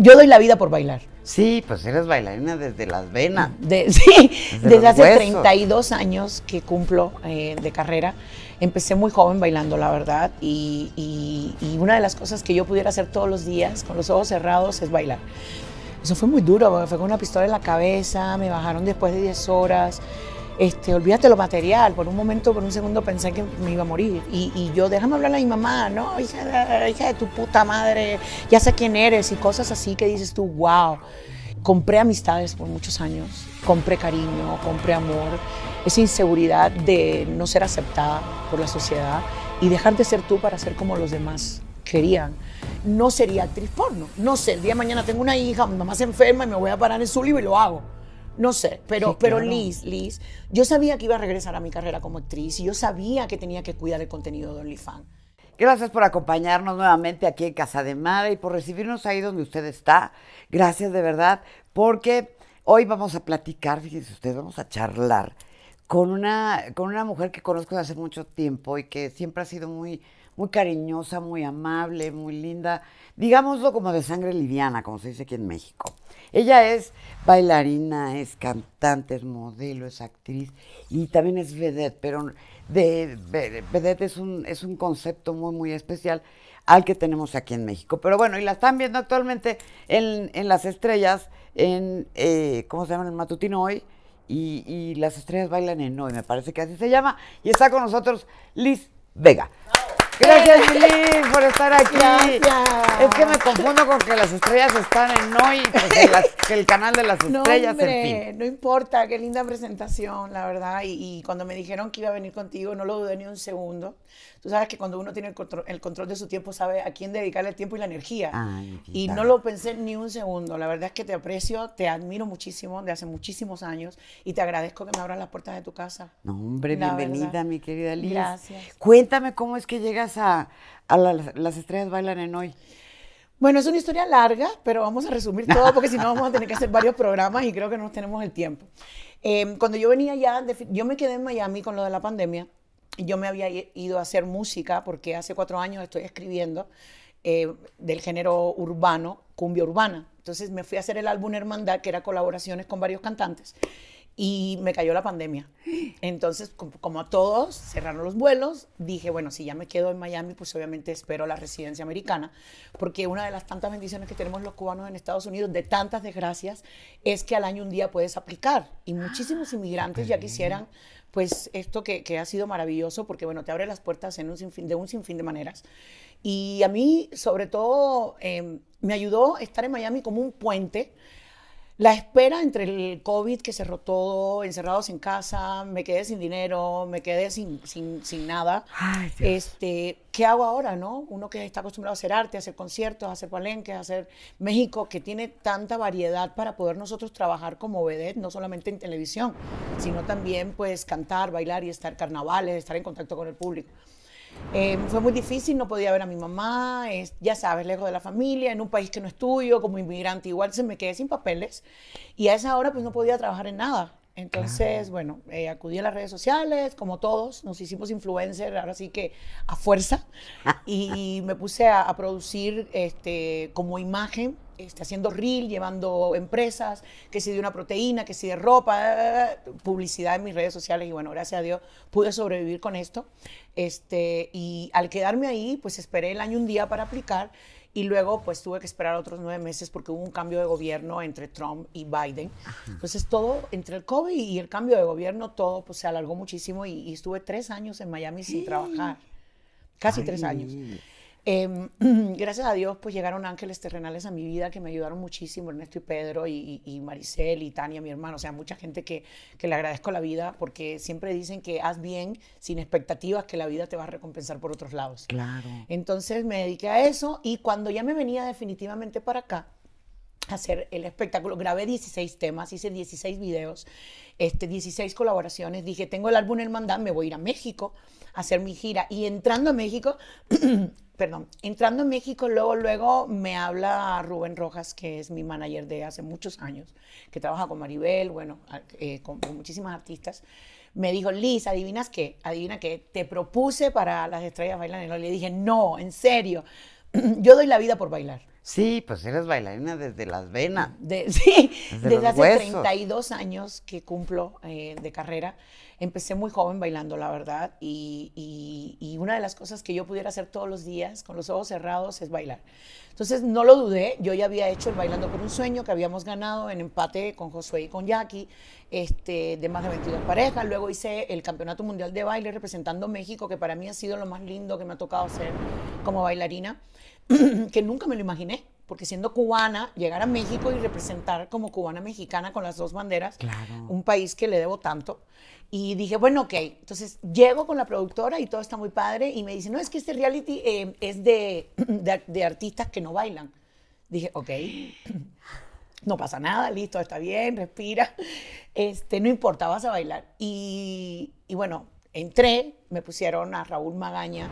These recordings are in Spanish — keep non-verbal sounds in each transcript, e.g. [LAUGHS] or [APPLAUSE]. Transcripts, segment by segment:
Yo doy la vida por bailar. Sí, pues eres bailarina desde las venas. [LAUGHS] sí, desde, hace 32 años que cumplo eh, de carrera. Empecé muy joven bailando, la verdad, y, una de las cosas que yo pudiera hacer todos los días con los ojos cerrados es bailar. Eso fue muy duro, fue con una pistola en la cabeza, me bajaron después de 10 horas este, olvídate lo material, por un momento, por un segundo pensé que me iba a morir. Y, yo, déjame hablar a mi mamá, no, hija, hija de tu puta madre, ya sé quién eres y cosas así que dices tú, wow. Compré amistades por muchos años, compré cariño, compré amor, esa inseguridad de no ser aceptada por la sociedad y dejar de ser tú para ser como los demás querían. No sería actriz porno, no sé, el día de mañana tengo una hija, mi mamá se enferma y me voy a parar en su libro y lo hago. No sé, pero, pero Liz, Liz, yo sabía que iba a regresar a mi carrera como actriz y yo sabía que tenía que cuidar el contenido de OnlyFans. Gracias por acompañarnos nuevamente aquí en Casa de Madre y por recibirnos ahí donde usted está. Gracias de verdad, porque hoy vamos a platicar, fíjense ustedes, vamos a charlar con una, con una mujer que conozco desde hace mucho tiempo y que siempre ha sido muy, muy cariñosa, muy amable, muy linda, digámoslo como de sangre liviana, como se dice aquí en México. Ella es bailarina, es cantante, es modelo, es actriz y también es vedette, pero de, vedette es un, es un concepto muy, muy especial al que tenemos aquí en México. Pero bueno, y la están viendo actualmente en, Las Estrellas, en, eh, ¿cómo se llama? El matutino hoy. Y, y, Las Estrellas Bailan en Hoy, me parece que así se llama. Y está con nosotros Liz Vega. Gracias, Lili, por estar aquí. Es que me confundo con que las estrellas están en hoy, pues, que el canal de las estrellas, no, en fin. No importa, qué linda presentación, la verdad. Y, cuando me dijeron que iba a venir contigo, no lo dudé ni un segundo. Tú sabes que cuando uno tiene el control, de su tiempo, sabe a quién dedicarle el tiempo y la energía. y no lo pensé ni un segundo. La verdad es que te aprecio, te admiro muchísimo de hace muchísimos años y te agradezco que me abras las puertas de tu casa. No, hombre, bienvenida, mi querida Liz. Gracias. Cuéntame cómo es que llegas a, Las Estrellas Bailan en Hoy? Bueno, es una historia larga, pero vamos a resumir todo porque si no [LAUGHS] vamos a tener que hacer varios programas y creo que no tenemos el tiempo. Em, cuando yo venía ya, yo me quedé en Miami con lo de la pandemia. y Yo me había ido a hacer música porque hace cuatro años estoy escribiendo eh, del género urbano, cumbia urbana. Entonces me fui a hacer el álbum Hermandad, que era colaboraciones con varios cantantes y me cayó la pandemia. Entonces, como, a todos, cerraron los vuelos, dije, bueno, si ya me quedo en Miami, pues obviamente espero la residencia americana, porque una de las tantas bendiciones que tenemos los cubanos en Estados Unidos, de tantas desgracias, es que al año un día puedes aplicar. Y muchísimos inmigrantes ya ah, quisieran, pues esto que, ha sido maravilloso, porque bueno, te abre las puertas en un sinfín, de un sinfín de maneras. Y a mí, sobre todo, em, me ayudó estar en Miami como un puente la espera entre el COVID que cerró todo, encerrados en casa, me quedé sin dinero, me quedé sin, sin, nada. este, ¿Qué hago ahora, no? Uno que está acostumbrado a hacer arte, a hacer conciertos, a hacer palenques, a hacer México, que tiene tanta variedad para poder nosotros trabajar como vedette, no solamente en televisión, sino también pues cantar, bailar y estar carnavales, estar en contacto con el público. Eh, fue muy difícil, no podía ver a mi mamá, ya sabes, lejos de la familia, en un país que no es tuyo, como inmigrante igual se me quedé sin papeles y a esa hora pues no podía trabajar en nada. Entonces, bueno, eh, acudí a las redes sociales, como todos, nos hicimos influencer, ahora sí que a fuerza, y me puse a, a producir este, como imagen este, haciendo reel, llevando empresas, que si de una proteína, que si de ropa, eh, eh, eh, publicidad en mis redes sociales y bueno, gracias a Dios pude sobrevivir con esto. Este, y al quedarme ahí, pues esperé el año un día para aplicar y luego pues tuve que esperar otros nueve meses porque hubo un cambio de gobierno entre Trump y Biden. Entonces todo, entre el COVID y el cambio de gobierno, todo pues se alargó muchísimo y, estuve tres años en Miami sin trabajar. Casi tres años. Em, [CLEARS THROAT] gracias a Dios, pues llegaron ángeles terrenales a mi vida que me ayudaron muchísimo, Ernesto y Pedro y, Maricel y Tania, mi hermano, o sea, mucha gente que, le agradezco la vida porque siempre dicen que haz bien sin expectativas que la vida te va a recompensar por otros lados. Claro. Entonces me dediqué a eso y cuando ya me venía definitivamente para acá, a hacer el espectáculo. Grabé 16 temas, hice 16 videos, este, 16 colaboraciones. Dije, tengo el álbum Hermandad, me voy a ir a México hacer mi gira. Y entrando a México, [CLEARS THROAT] perdón, entrando a México, luego, luego me habla Rubén Rojas, que es mi manager de hace muchos años, que trabaja con Maribel, bueno, eh, con, muchísimas artistas. Me dijo, Liz, ¿adivinas qué? Adivina qué, te propuse para las estrellas Bailarinas Le dije, no, en serio, [CLEARS THROAT] yo doy la vida por bailar. Sí, pues eres bailarina desde las venas. De, [LAUGHS] sí, desde, desde hace 32 años que cumplo eh, de carrera. Empecé muy joven bailando, la verdad, y, y, una de las cosas que yo pudiera hacer todos los días con los ojos cerrados es bailar. Entonces no lo dudé, yo ya había hecho el Bailando por un Sueño que habíamos ganado en empate con Josué y con Jackie, este, de más de 22 parejas. Luego hice el Campeonato Mundial de Baile representando México, que para mí ha sido lo más lindo que me ha tocado hacer como bailarina, [CLEARS THROAT] que nunca me lo imaginé porque siendo cubana, llegar a México y representar como cubana mexicana con las dos banderas, un país que le debo tanto, y dije, bueno, ok. Entonces llego con la productora y todo está muy padre. Y me dice, no, es que este reality eh, es [CLEARS THROAT] de, de, artistas que no bailan. Dije, ok. [CLEARS THROAT] No pasa nada, listo, está bien, respira. [LAUGHS] Este, no importa, vas a bailar. Y, y bueno, entré, me pusieron a Raúl Magaña,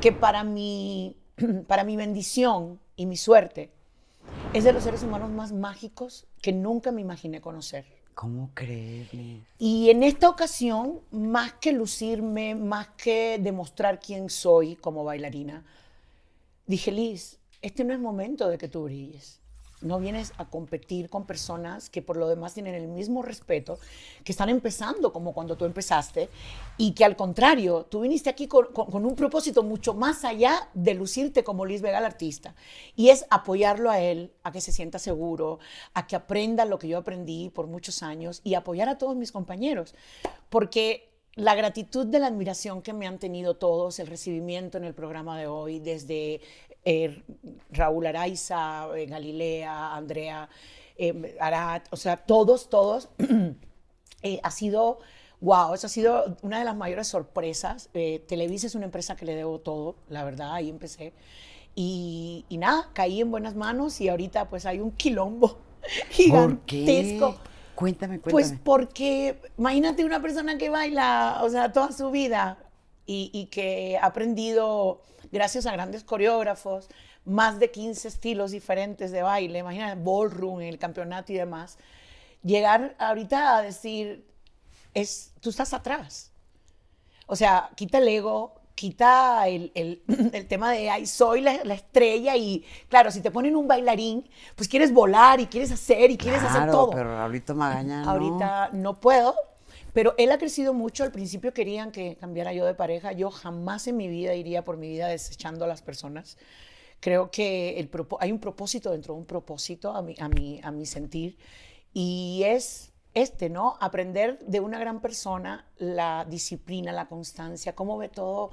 que para mí [CLEARS THROAT] para mi bendición y mi suerte es de los seres humanos más mágicos que nunca me imaginé conocer ¿Cómo creerle? Y en esta ocasión, más que lucirme, más que demostrar quién soy como bailarina, dije, Liz, este no es momento de que tú brilles. No vienes a competir con personas que por lo demás tienen el mismo respeto, que están empezando como cuando tú empezaste y que al contrario, tú viniste aquí con, un propósito mucho más allá de lucirte como Liz Vega, el artista, y es apoyarlo a él, a que se sienta seguro, a que aprenda lo que yo aprendí por muchos años y apoyar a todos mis compañeros, porque la gratitud de la admiración que me han tenido todos, el recibimiento en el programa de hoy, desde eh, Raúl Araiza, eh, Galilea, Andrea em, Arat, o sea, todos, todos, [CLEARS THROAT] eh, ha sido, wow, eso ha sido una de las mayores sorpresas. Televisa es una empresa que le debo todo, la verdad, ahí empecé. Y, nada, caí en buenas manos y ahorita pues hay un quilombo gigantesco. [LAUGHS] ¿Por qué? Cuéntame, cuéntame. Pues porque imagínate una persona que baila, o sea, toda su vida y, y que ha aprendido gracias a grandes coreógrafos, más de 15 estilos diferentes de baile, imagina ballroom, el campeonato y demás. Llegar ahorita a decir, es, tú estás atrás. O sea, quita el ego, quita el, el, [CLEARS THROAT] tema de, ay, soy la, estrella y, claro, si te ponen un bailarín, pues quieres volar y quieres hacer y quieres hacer todo. Pero ahorita Magaña. Ahorita no, no puedo, pero él ha crecido mucho. Al principio querían que cambiara yo de pareja. Yo jamás en mi vida iría por mi vida desechando a las personas. Creo que hay un propósito dentro de un propósito, a mi, sentir. Y es este, ¿no? Aprender de una gran persona la disciplina, la constancia, cómo ve todo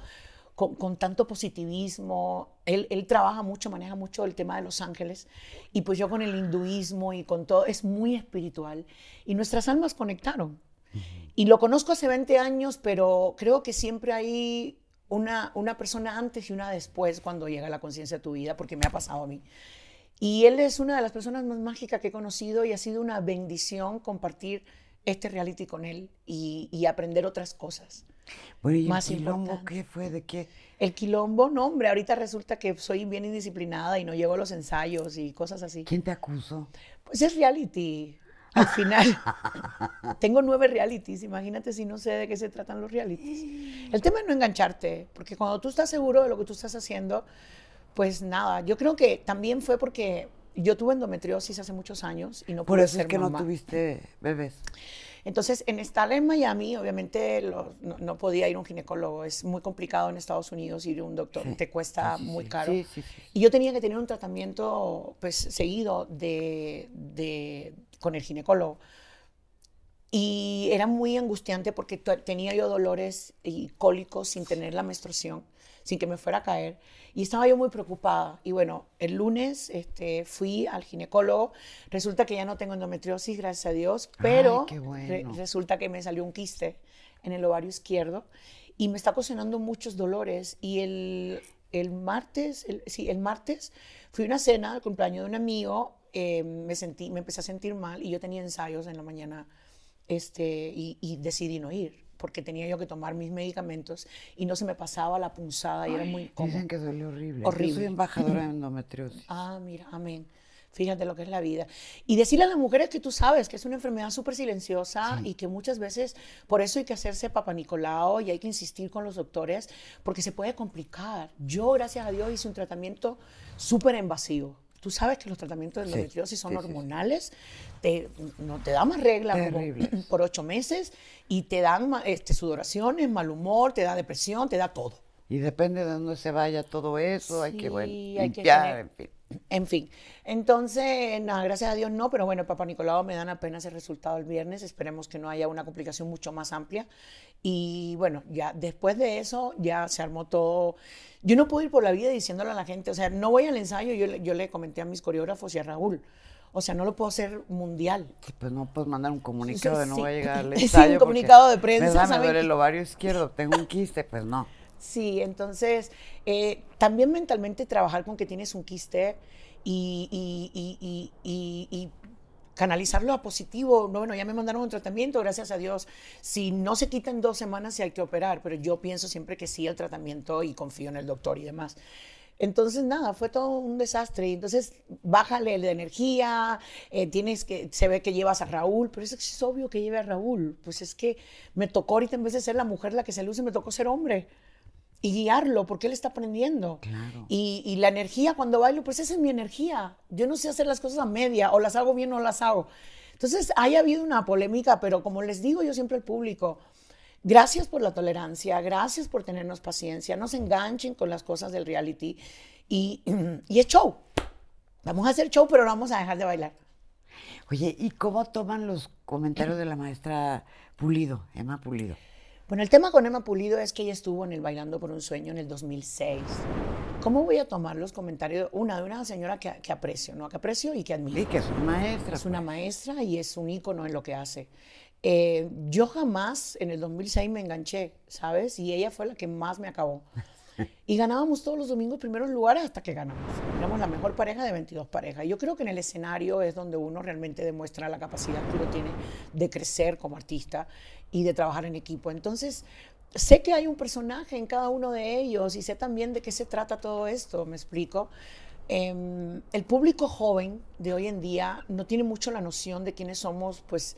con, tanto positivismo. él, trabaja mucho, maneja mucho el tema de los ángeles. Y pues yo con el hinduismo y con todo, es muy espiritual. Y nuestras almas conectaron. Y lo conozco hace 20 años, pero creo que siempre hay una, una persona antes y una después cuando llega la conciencia a tu vida, porque me ha pasado a mí. Y él es una de las personas más mágicas que he conocido y ha sido una bendición compartir este reality con él y, aprender otras cosas. Bueno, ¿y el quilombo qué fue? ¿De qué? El quilombo, no, hombre, ahorita resulta que soy bien indisciplinada y no llego a los ensayos y cosas así. ¿Quién te acusó? Pues es reality al final. [LAUGHS] tengo nueve realities, imagínate si no sé de qué se tratan los realities. El tema es no engancharte, porque cuando tú estás seguro de lo que tú estás haciendo, pues nada, yo creo que también fue porque yo tuve endometriosis hace muchos años y no pude Por eso es que no tuviste bebés. Entonces, en estar en Miami, obviamente no, podía ir a un ginecólogo. Es muy complicado en Estados Unidos ir a un doctor. Te cuesta muy caro. y yo tenía que tener un tratamiento pues, seguido de con el ginecólogo. Y era muy angustiante porque tenía yo dolores y cólicos sin tener la menstruación, sin que me fuera a caer. Y estaba yo muy preocupada. Y bueno, el lunes este, fui al ginecólogo. Resulta que ya no tengo endometriosis, gracias a Dios, pero resulta que me salió un quiste en el ovario izquierdo y me está causando muchos dolores. Y el, martes, sí, el martes fui a una cena al cumpleaños de un amigo eh, me, sentí, me empecé a sentir mal y yo tenía ensayos en la mañana este, y, decidí no ir porque tenía yo que tomar mis medicamentos y no se me pasaba la punzada y era muy Dicen que duele horrible. horrible. Yo soy embajadora [LAUGHS] de endometriosis. Ah, mira, amén. Fíjate lo que es la vida. Y decirle a las mujeres que tú sabes que es una enfermedad súper silenciosa y que muchas veces por eso hay que hacerse papá Nicolau y hay que insistir con los doctores porque se puede complicar. Yo, gracias a Dios, hice un tratamiento súper invasivo Tú sabes que los tratamientos de endometriosis son hormonales, Te, no, te da más reglas [CLEARS THROAT] por ocho meses y te dan este, sudoraciones, mal humor, te da depresión, te da todo. Y depende de dónde se vaya todo eso, hay que bueno, limpiar, hay que en fin. En fin, entonces, nada, gracias a Dios no, pero bueno, Papá Papa Nicolau me dan apenas el resultado el viernes, esperemos que no haya una complicación mucho más amplia. Y bueno, ya después de eso ya se armó todo. Yo no puedo ir por la vida diciéndole a la gente, o sea, no voy al ensayo, yo, le comenté a mis coreógrafos y a Raúl. O sea, no lo puedo hacer mundial. Pues no puedes mandar un comunicado de no voy a llegar al [LAUGHS] ensayo. un comunicado de prensa. Me duele el ovario izquierdo, tengo un quiste, pues no. Sí, entonces eh, también mentalmente trabajar con que tienes un quiste y, canalizarlo a positivo. No, bueno, ya me mandaron un tratamiento, gracias a Dios. Si no se quita en dos semanas, sí hay que operar, pero yo pienso siempre que sí el tratamiento y confío en el doctor y demás. Entonces, nada, fue todo un desastre. Entonces, bájale la energía, eh, tienes que, se ve que llevas a Raúl, pero eso es obvio que lleve a Raúl. Pues es que me tocó ahorita, en vez de ser la mujer la que se luce, me tocó ser hombre y guiarlo, porque él está aprendiendo. Y, la energía cuando bailo, pues esa es mi energía. Yo no sé hacer las cosas a media, o las hago bien o las hago. Entonces, haya habido una polémica, pero como les digo yo siempre al público, gracias por la tolerancia, gracias por tenernos paciencia, no se enganchen con las cosas del reality y, [CLEARS THROAT] y es show. Vamos a hacer show, pero no vamos a dejar de bailar. Oye, ¿y cómo toman los comentarios de la maestra Pulido, Emma Pulido? Bueno, el tema con Emma Pulido es que ella estuvo en el Bailando por un Sueño en el 2006. ¿Cómo voy a tomar los comentarios? Una de una señora que, aprecio, ¿no? Que aprecio y que admiro. Y que es una maestra. Es una pues. maestra y es un ícono en lo que hace. Eh, yo jamás en el 2006 me enganché, ¿sabes? Y ella fue la que más me acabó. Y ganábamos todos los domingos primeros lugares hasta que ganamos. Éramos la mejor pareja de 22 parejas. Yo creo que en el escenario es donde uno realmente demuestra la capacidad que uno tiene de crecer como artista y de trabajar en equipo. Entonces, sé que hay un personaje en cada uno de ellos y sé también de qué se trata todo esto, me explico. Em, el público joven de hoy en día no tiene mucho la noción de quiénes somos, pues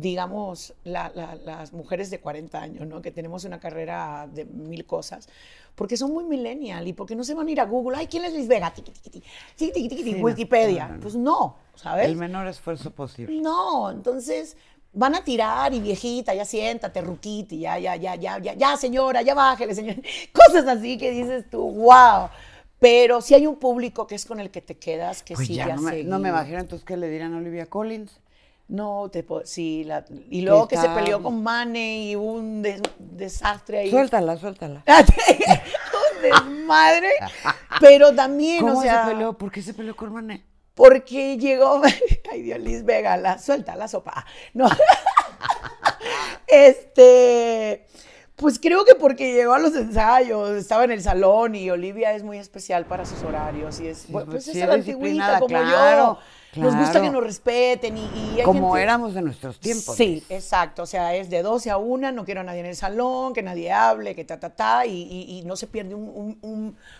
digamos, la, las mujeres de 40 años, ¿no? que tenemos una carrera de mil cosas, porque son muy millennial y porque no se van a ir a Google, ay, ¿quién es Liz Vega? Tiki, tiki, tiki, tiki Wikipedia. Pues no, ¿sabes? El menor esfuerzo posible. No, entonces van a tirar y viejita, ya siéntate, ruquita, ya, ya, ya, ya, ya, ya, señora, ya bájele, señora. [LAUGHS] Cosas así que dices tú, wow. Pero si hay un público que es con el que te quedas, que pues sí ya, no me, imagino entonces qué le dirán a Olivia Collins. No, te sí, la, y luego que se peleó con Mane y hubo un desastre ahí. Suéltala, suéltala. [LAUGHS] un desmadre. [LAUGHS] Pero también, o sea. se peleó? ¿Por qué se peleó con Mane? Porque llegó, [LAUGHS] ay Dios, Liz Vega, la, suelta la sopa. No. este, pues creo que porque llegó a los ensayos, estaba en el salón y Olivia es muy especial para sus horarios y es, pues, pues, pues, es la como yo nos gusta que nos respeten y... Como éramos de nuestros tiempos. Sí, exacto. O sea, es de 12 a 1, no quiero a nadie en el salón, que nadie hable, que ta, ta, ta, y, no se pierde un,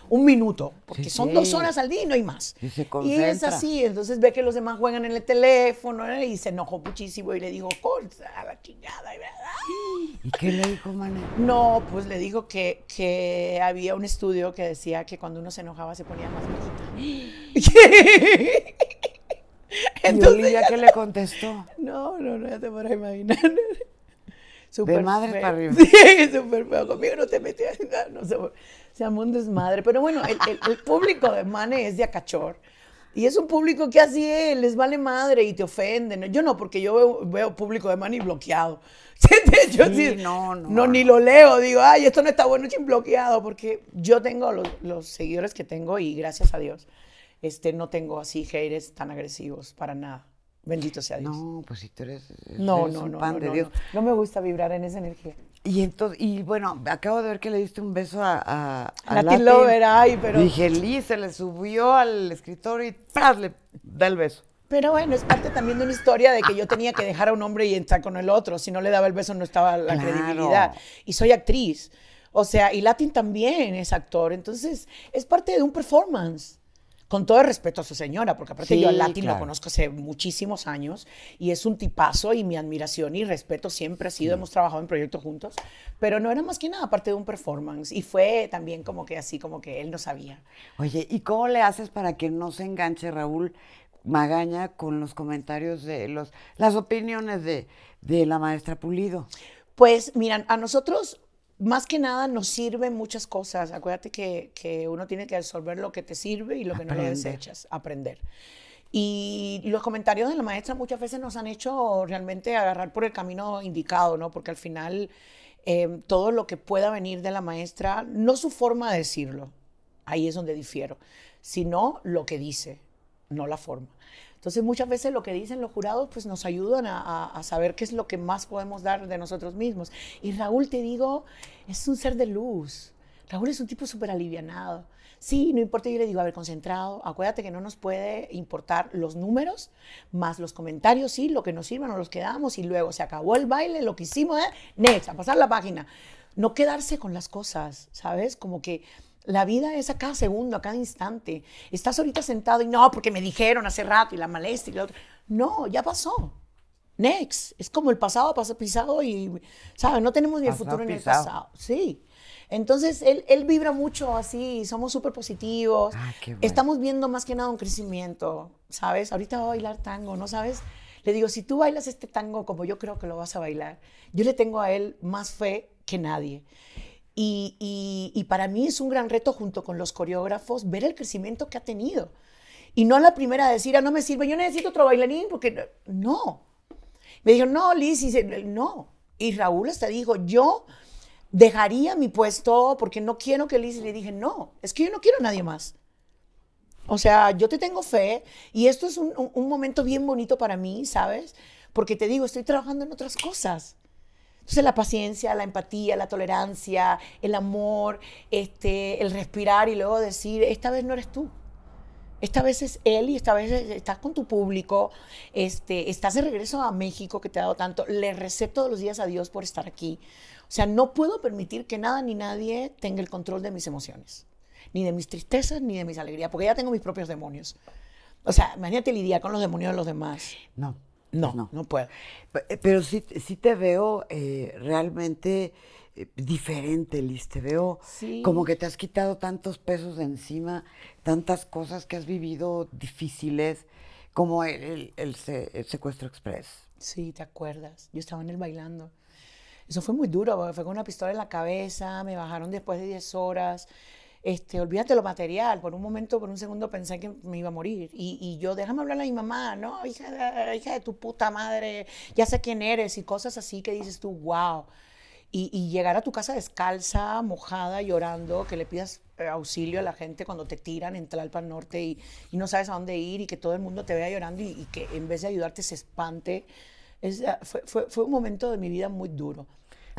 minuto, porque son dos horas al día y no hay más. Y, es así, entonces ve que los demás juegan en el teléfono ¿eh? y se enojó muchísimo y le dijo, cosa, la chingada, [GASPS] ¿Y qué le dijo, Manuel? No, pues le dijo que, había un estudio que decía que cuando uno se enojaba se ponía más viejita. [GASPS] [LAUGHS] [LAUGHS] Entonces, ¿Y Olivia qué le contestó? [LAUGHS] No, no, no, ya te podrás imaginar. Super [LAUGHS] de madre para arriba. Sí, súper feo. Conmigo no te metías no se un desmadre. Pero bueno, el, público de Mane es de acachor. Y es un público que así es, les vale madre y te ofenden. Yo no, porque yo veo, público de Mane bloqueado. yo no, no, ni lo leo. Digo, ay, esto no está bueno, es bloqueado. Porque yo tengo los, los seguidores que tengo y gracias a Dios este, no tengo así haters tan agresivos, para nada. Bendito sea Dios. No, pues si tú eres, no, no, no, no, No, me gusta vibrar en esa energía. Y entonces, y bueno, acabo de ver que le diste un beso a, a, a Latin Lover, ay, pero. Dije, Liz, se le subió al escritorio y le da el beso. Pero bueno, es parte también de una historia de que yo tenía que dejar a un hombre y entrar con el otro. Si no le daba el beso, no estaba la credibilidad. Y soy actriz. O sea, y Latin también es actor. Entonces, es parte de un performance con todo el respeto a su señora, porque aparte yo a Latin lo conozco hace muchísimos años y es un tipazo y mi admiración y respeto siempre ha sido, mm. hemos trabajado en proyectos juntos, pero no era más que nada aparte de un performance y fue también como que así, como que él no sabía. Oye, ¿y cómo le haces para que no se enganche Raúl Magaña con los comentarios de los, las opiniones de, de la maestra Pulido? Pues miran, a nosotros más que nada nos sirven muchas cosas. Acuérdate que, que, uno tiene que absorber lo que te sirve y lo que no lo desechas, aprender. Y los comentarios de la maestra muchas veces nos han hecho realmente agarrar por el camino indicado, ¿no? Porque al final em, todo lo que pueda venir de la maestra, no su forma de decirlo, ahí es donde difiero, sino lo que dice, no la forma. Entonces muchas veces lo que dicen los jurados pues nos ayudan a, saber qué es lo que más podemos dar de nosotros mismos. Y Raúl, te digo, es un ser de luz. Raúl es un tipo súper alivianado. Sí, no importa, yo le digo, a ver, concentrado, acuérdate que no nos puede importar los números, más los comentarios, sí, lo que nos sirva, nos los quedamos y luego se acabó el baile, lo que hicimos, ¿eh? next, a pasar la página. No quedarse con las cosas, ¿sabes? Como que la vida es a cada segundo, a cada instante. Estás ahorita sentado y no, porque me dijeron hace rato y la molestia y lo otro. No, ya pasó. Next. Es como el pasado, pasado, pisado y, ¿sabes? No tenemos ni el futuro ni el pasado. Sí. Entonces, él, vibra mucho así, somos súper positivos. Ah, Estamos viendo más que nada un crecimiento, ¿sabes? Ahorita va a bailar tango, ¿no sabes? Le digo, si tú bailas este tango como yo creo que lo vas a bailar, yo le tengo a él más fe que nadie. Y, para mí es un gran reto junto con los coreógrafos ver el crecimiento que ha tenido. Y no la primera decir, ah, no me sirve, yo necesito otro bailarín, porque no. Me dijo, no, Liz, y no. Y Raúl hasta dijo, yo dejaría mi puesto porque no quiero que Liz. le dije, no, es que yo no quiero a nadie más. O sea, yo te tengo fe y esto es un momento bien bonito para mí, ¿sabes? Porque te digo, estoy trabajando en otras cosas. Entonces la paciencia, la empatía, la tolerancia, el amor, este, el respirar y luego decir, esta vez no eres tú. Esta vez es él y esta vez estás con tu público, este, estás de regreso a México que te ha dado tanto. Le receto todos los días a Dios por estar aquí. O sea, no puedo permitir que nada ni nadie tenga el control de mis emociones, ni de mis tristezas, ni de mis alegrías, porque ya tengo mis propios demonios. O sea, imagínate lidiar con los demonios de los demás. No, no, no, puedo. Eh, pero sí, te veo eh, realmente eh, diferente, Liz. Te veo como que te has quitado tantos pesos de encima, tantas cosas que has vivido difíciles, como el, secuestro express. Sí, te acuerdas. Yo estaba en el bailando. Eso fue muy duro, fue con una pistola en la cabeza, me bajaron después de 10 horas este, olvídate lo material, por un momento, por un segundo pensé que me iba a morir. Y, yo, déjame hablarle a mi mamá, no, hija de, tu puta madre, ya sé quién eres, y cosas así que dices tú, wow. Y, y, llegar a tu casa descalza, mojada, llorando, que le pidas eh, auxilio a la gente cuando te tiran en Tlalpan Norte y, no sabes a dónde ir y que todo el mundo te vea llorando y, que en vez de ayudarte se espante. Ah, fue un momento de mi vida muy duro.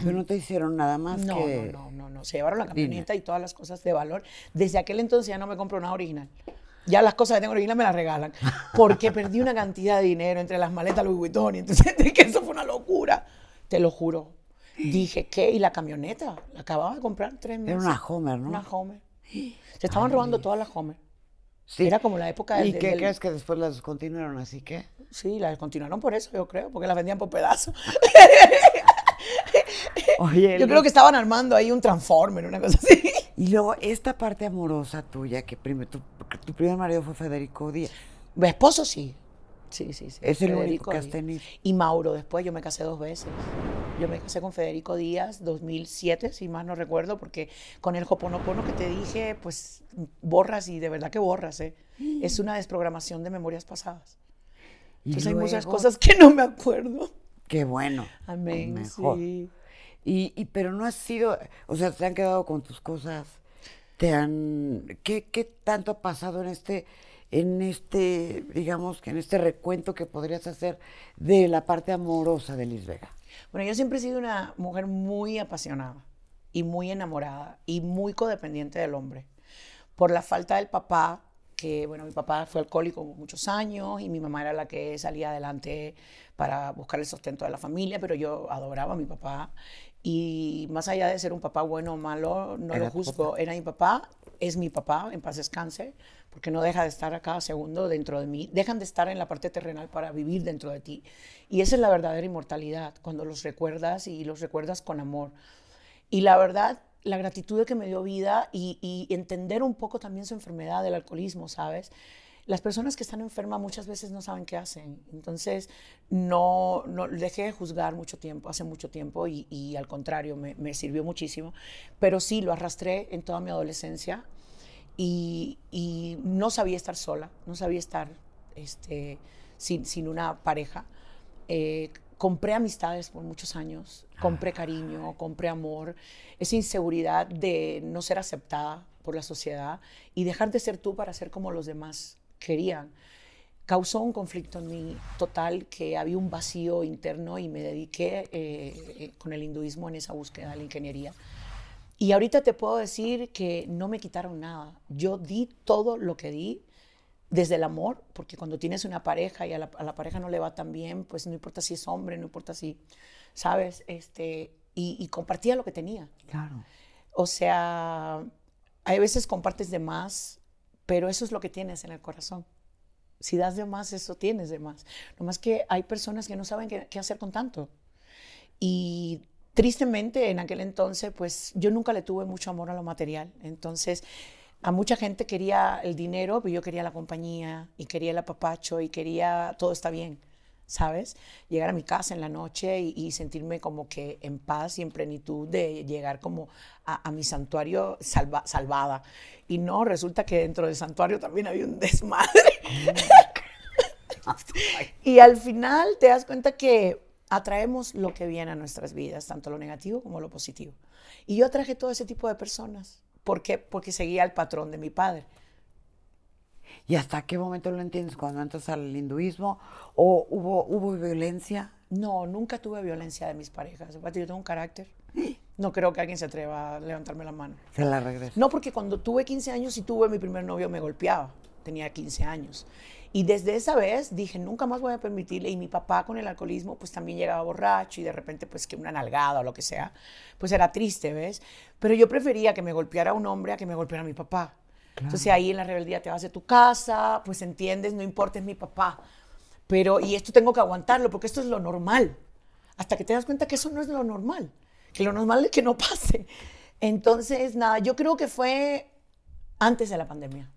Pero no te hicieron nada más no, que... No, no, no, Se llevaron la camioneta y todas las cosas de valor. Desde aquel entonces ya no me compro nada original. Ya las cosas que tengo original me las regalan. [LAUGHS] Porque perdí una cantidad de dinero entre las maletas Louis Vuitton. Y entonces, [LAUGHS] que eso fue una locura. Te lo juro. Dije, ¿qué? ¿Y la camioneta? La acababa de comprar tres meses. Era una Homer, ¿no? Una Homer. [GASPS] Se estaban robando todas las Homer. Sí. Era como la época ¿Y qué crees que después las descontinuaron, así que? Sí, las continuaron por eso, yo creo, porque las vendían por pedazos. [LAUGHS] yo creo que estaban armando ahí un Transformer, una cosa así. Y luego esta parte amorosa tuya, que tu, primer marido fue Federico Díaz. Mi esposo sí. Sí, sí, sí. Es el único Y Mauro, después yo me casé dos veces. Yo me casé con Federico Díaz 2007, si más no recuerdo, porque con el Hoponopono que te dije, pues borras y de verdad que borras, ¿eh? Mm. Es una desprogramación de memorias pasadas. Entonces hay muchas cosas que no me acuerdo. Qué bueno. Amén. Sí. Y, pero no has sido, o sea, te han quedado con tus cosas, te han, ¿qué, qué tanto ha pasado en este, en este, digamos que en este recuento que podrías hacer de la parte amorosa de Liz Vega? Bueno, yo siempre he sido una mujer muy apasionada y muy enamorada y muy codependiente del hombre. Por la falta del papá, que bueno, mi papá fue alcohólico muchos años y mi mamá era la que salía adelante para buscar el sustento de la familia, pero yo adoraba a mi papá y más allá de ser un papá bueno o malo, no lo juzgo. Era mi papá, es mi papá, en paz descanse, porque no deja de estar a cada segundo dentro de mí. Dejan de estar en la parte terrenal para vivir dentro de ti. Y esa es la verdadera inmortalidad, cuando los recuerdas y los recuerdas con amor. Y la verdad, la gratitud de que me dio vida y, y entender un poco también su enfermedad del alcoholismo, ¿sabes? las personas que están enfermas muchas veces no saben qué hacen. Entonces, no, no dejé de juzgar mucho tiempo, hace mucho tiempo, y, al contrario, me, sirvió muchísimo. Pero sí, lo arrastré en toda mi adolescencia y, no sabía estar sola, no sabía estar este, sin, una pareja. Eh, compré amistades por muchos años, compré ah. cariño, compré amor, esa inseguridad de no ser aceptada por la sociedad y dejar de ser tú para ser como los demás querían, causó un conflicto en mí total, que había un vacío interno y me dediqué eh, eh, con el hinduismo en esa búsqueda de la ingeniería. Y ahorita te puedo decir que no me quitaron nada. Yo di todo lo que di desde el amor, porque cuando tienes una pareja y a la, pareja no le va tan bien, pues no importa si es hombre, no importa si, ¿sabes? Este, y, y compartía lo que tenía. Claro. O sea, hay veces compartes de más pero eso es lo que tienes en el corazón. Si das de más, eso tienes de más. Lo más que hay personas que no saben qué, qué hacer con tanto. Y tristemente en aquel entonces, pues yo nunca le tuve mucho amor a lo material. Entonces, a mucha gente quería el dinero, pero yo quería la compañía y quería el apapacho y quería todo está bien. ¿sabes? Llegar a mi casa en la noche y, sentirme como que en paz y en plenitud de llegar como a, mi santuario salvada. Y no, resulta que dentro del santuario también había un desmadre. [LAUGHS] y al final te das cuenta que atraemos lo que viene a nuestras vidas, tanto lo negativo como lo positivo. Y yo atraje todo ese tipo de personas. ¿Por Porque seguía el patrón de mi padre. ¿Y hasta qué momento lo entiendes? ¿Cuando entras al hinduismo? ¿O hubo, hubo violencia? No, nunca tuve violencia de mis parejas. Yo tengo un carácter. No creo que alguien se atreva a levantarme la mano. la No, porque cuando tuve 15 años y tuve mi primer novio me golpeaba. Tenía 15 años. Y desde esa vez dije, nunca más voy a permitirle. Y mi papá con el alcoholismo, pues también llegaba borracho y de repente, pues que una nalgada o lo que sea, pues era triste, ¿ves? Pero yo prefería que me golpeara un hombre a que me golpeara mi papá. Entonces ahí en la rebeldía te vas de tu casa, pues entiendes, no importa, es mi papá. Pero, y esto tengo que aguantarlo, porque esto es lo normal. Hasta que te das cuenta que eso no es lo normal, que lo normal es que no pase. Entonces, nada, yo creo que fue antes de la pandemia.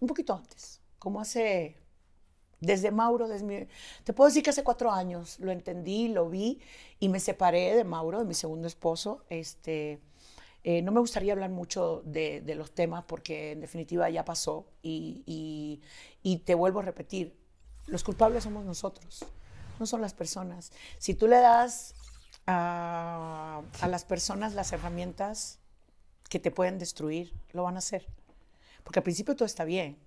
Un poquito antes, como hace, desde Mauro, desde mi, te puedo decir que hace cuatro años lo entendí, lo vi y me separé de Mauro, de mi segundo esposo. Este, eh, no me gustaría hablar mucho de, los temas porque en definitiva ya pasó y, te vuelvo a repetir, los culpables somos nosotros, no son las personas. Si tú le das a las personas las herramientas que te pueden destruir, lo van a hacer. Porque al principio todo está bien,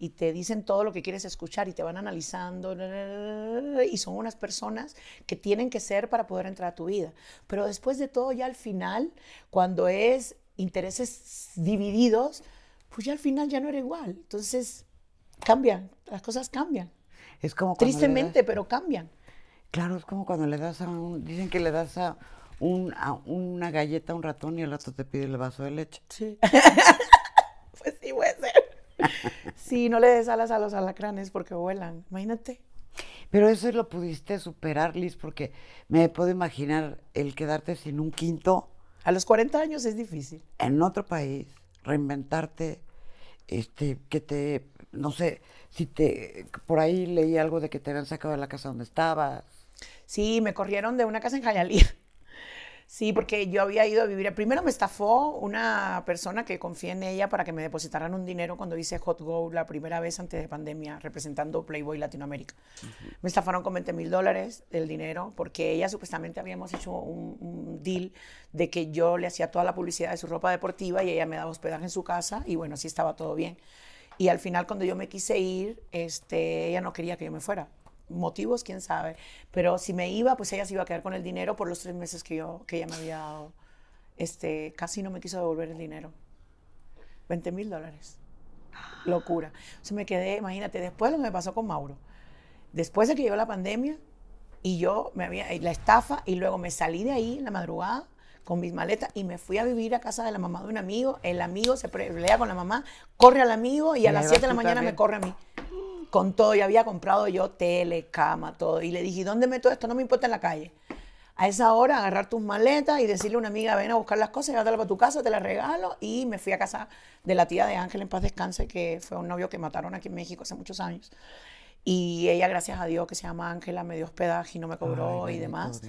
y te dicen todo lo que quieres escuchar y te van analizando y son unas personas que tienen que ser para poder entrar a tu vida. Pero después de todo, ya al final, cuando es intereses divididos, pues ya al final ya no era igual. Entonces, cambian, las cosas cambian. Es como Tristemente, pero cambian. Claro, es como cuando le das a un, dicen que le das a, un, a una galleta a un ratón y el otro te pide el vaso de leche. Sí. [LAUGHS] Sí, no le des alas a los alacranes porque vuelan, imagínate. Pero eso lo pudiste superar, Liz, porque me puedo imaginar el quedarte sin un quinto. A los 40 años es difícil. En otro país, reinventarte, este, que te, no sé, si te, por ahí leí algo de que te habían sacado de la casa donde estabas. Sí, me corrieron de una casa en Jayalí. Sí, porque yo había ido a vivir. Primero me estafó una persona que confié en ella para que me depositaran un dinero cuando hice Hot Go la primera vez antes de pandemia, representando Playboy Latinoamérica. Me estafaron con 20 mil dólares el dinero porque ella supuestamente habíamos hecho un, deal de que yo le hacía toda la publicidad de su ropa deportiva y ella me daba hospedaje en su casa y bueno, así estaba todo bien. Y al final cuando yo me quise ir, este, ella no quería que yo me fuera motivos, quién sabe. Pero si me iba, pues ella se iba a quedar con el dinero por los tres meses que yo, que ella me había dado. Este, casi no me quiso devolver el dinero. 20 mil dólares. Locura. se me quedé, imagínate, después lo que me pasó con Mauro. Después de que llegó la pandemia y yo me había, eh, la estafa, y luego me salí de ahí en la madrugada con mis maletas y me fui a vivir a casa de la mamá de un amigo. El amigo se pelea con la mamá, corre al amigo y a las 7 de la mañana me corre a mí con todo. Y había comprado yo tele, cama, todo. Y le dije, ¿dónde meto esto? No me importa en la calle. A esa hora agarrar tus maletas y decirle a una amiga, ven a buscar las cosas, llévatela para tu casa, te las regalo. Y me fui a casa de la tía de Ángel en paz descanse, que fue un novio que mataron aquí en México hace muchos años. Y ella, gracias a Dios, que se llama Ángela, me dio hospedaje y no me cobró y demás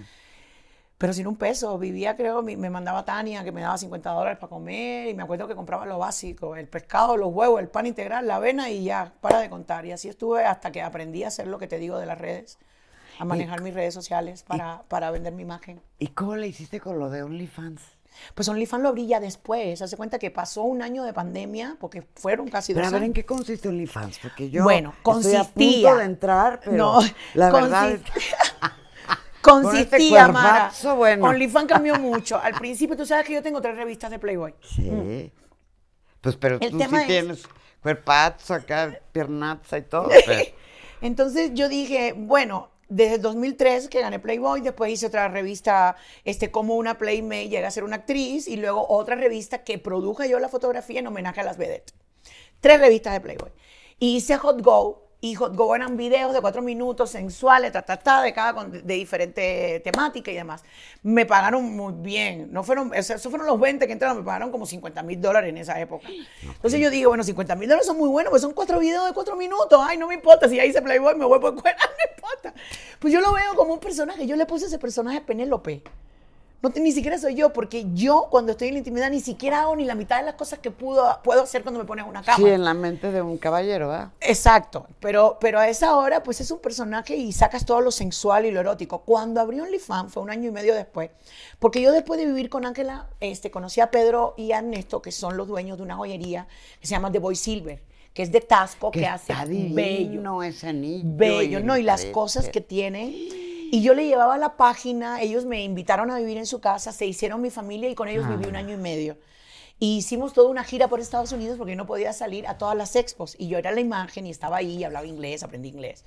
pero sin un peso. Vivía, creo, me, mandaba Tania que me daba 50 dólares para comer y me acuerdo que compraba lo básico, el pescado, los huevos, el pan integral, la avena y ya, para de contar. Y así estuve hasta que aprendí a hacer lo que te digo de las redes, a manejar mis redes sociales para, para vender mi imagen. ¿Y cómo le hiciste con lo de OnlyFans? Pues OnlyFans lo abrí ya después. Hace cuenta que pasó un año de pandemia, porque fueron casi dos años. a ver, ¿en qué consiste OnlyFans? Porque yo bueno, consistía, estoy a punto de entrar, pero no, la verdad... [LAUGHS] Consistía, este Mara. Bueno. OnlyFans cambió mucho. Al principio, tú sabes que yo tengo tres revistas de Playboy. Sí. Mm. Pues, pero tú sí tienes cuerpazo acá, piernaza y todo. [LAUGHS] Entonces, yo dije, bueno, desde 2003 que gané Playboy, después hice otra revista, este, como una Playmate, llegué a ser una actriz, y luego otra revista que produjo yo la fotografía en homenaje a las vedettes. Tres revistas de Playboy. Y hice Hot Go, y gobernan videos de cuatro minutos sensuales, ta, de, cada, de diferente temática y demás. Me pagaron muy bien. No fueron, esos fueron los 20 que entraron, me pagaron como 50 mil dólares en esa época. Entonces yo digo, bueno, 50 mil dólares son muy buenos, pues son cuatro videos de cuatro minutos. Ay, no me importa, si ahí se Playboy me voy por [LAUGHS] no me importa. Pues yo lo veo como un personaje, yo le puse ese personaje a Penélope ni siquiera soy yo, porque yo cuando estoy en la intimidad ni siquiera hago ni la mitad de las cosas que pudo, puedo hacer cuando me pones una cama. Sí, en la mente de un caballero, ¿verdad? Exacto, pero, pero a esa hora pues es un personaje y sacas todo lo sensual y lo erótico. Cuando abrió abrí OnlyFans fue un año y medio después, porque yo después de vivir con Ángela, este, conocí a Pedro y a Ernesto, que son los dueños de una joyería que se llama The Boy Silver que es de Tasco, que, hace hace No bello. ese anillo. Bello, ¿no? Y las cosas que tienen y yo le llevaba la página, ellos me invitaron a vivir en su casa, se hicieron mi familia y con ellos viví un ah. año y medio. hicimos toda una gira por Estados Unidos porque yo no podía salir a todas las expos. Y yo era la imagen y estaba ahí, y hablaba inglés, aprendí inglés.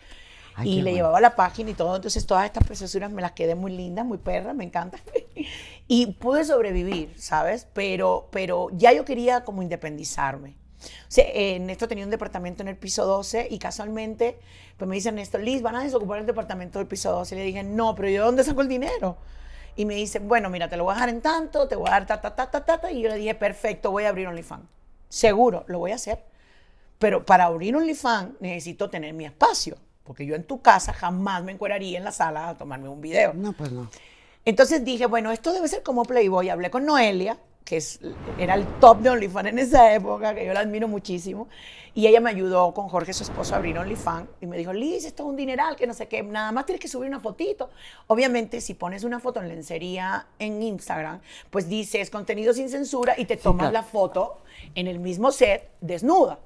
y le llevaba la página y todo. Entonces todas estas procesuras me las quedé muy lindas, muy perras, me encantan. [LAUGHS] y pude sobrevivir, ¿sabes? Pero, pero ya yo quería como independizarme. O sea, eh, Néstor tenía un departamento en el piso 12 y casualmente pues me dicen, Néstor, Liz, van a desocupar el departamento del piso 12. Y le dije, no, pero ¿yo de dónde saco el dinero? Y me dice, bueno, mira, te lo voy a dejar en tanto, te voy a dar ta, ta, ta, ta, ta. ta. Y yo le dije, perfecto, voy a abrir OnlyFans. Seguro, lo voy a hacer. Pero para abrir un OnlyFans necesito tener mi espacio, porque yo en tu casa jamás me encueraría en la sala a tomarme un video. No, pues no. Entonces dije, bueno, esto debe ser como Playboy. Hablé con Noelia, que es, era el top de OnlyFans en esa época, que yo la admiro muchísimo. Y ella me ayudó con Jorge, su esposo, a abrir OnlyFans. Y me dijo, Liz, esto es un dineral, que no sé qué, nada más tienes que subir una fotito. Obviamente, si pones una foto en lencería en Instagram, pues dices contenido sin censura y te tomas la foto en el mismo set, desnuda.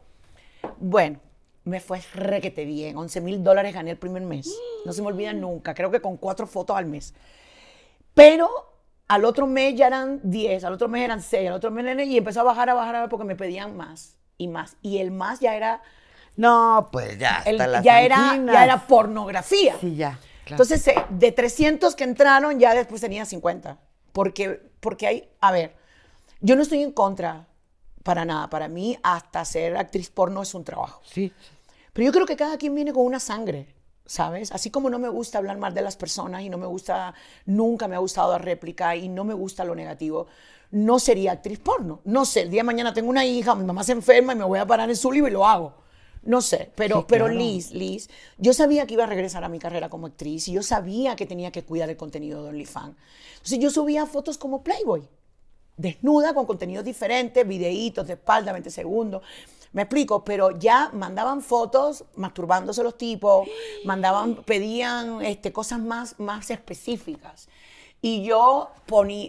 Bueno, me fue requete bien. 11 mil dólares gané el primer mes. No se me olvida nunca. Creo que con cuatro fotos al mes. Pero al otro mes ya eran 10, al otro mes eran 6, al otro mes eran... Y empezó a bajar, a bajar, a bajar porque me pedían más y más. Y el más ya era... No, pues ya. el, ya, era, ya era pornografía. Sí, ya. Entonces, eh, de 300 que entraron, ya después tenía 50. Porque, porque hay, a ver, yo no estoy en contra para nada. Para mí, hasta ser actriz porno es un trabajo. Sí. Pero yo creo que cada quien viene con una sangre. ¿sabes? Así como no me gusta hablar mal de las personas y no me gusta, nunca me ha gustado la réplica y no me gusta lo negativo, no sería actriz porno. No sé, el día de mañana tengo una hija, mi mamá se enferma y me voy a parar en su libro y lo hago. No sé, pero, pero Liz, Liz, yo sabía que iba a regresar a mi carrera como actriz y yo sabía que tenía que cuidar el contenido de OnlyFans. Entonces yo subía fotos como Playboy, desnuda, con contenidos diferentes, videitos de espalda, 20 segundos. Me explico, pero ya mandaban fotos masturbándose los tipos, mandaban, pedían este, cosas más, más específicas. Y yo,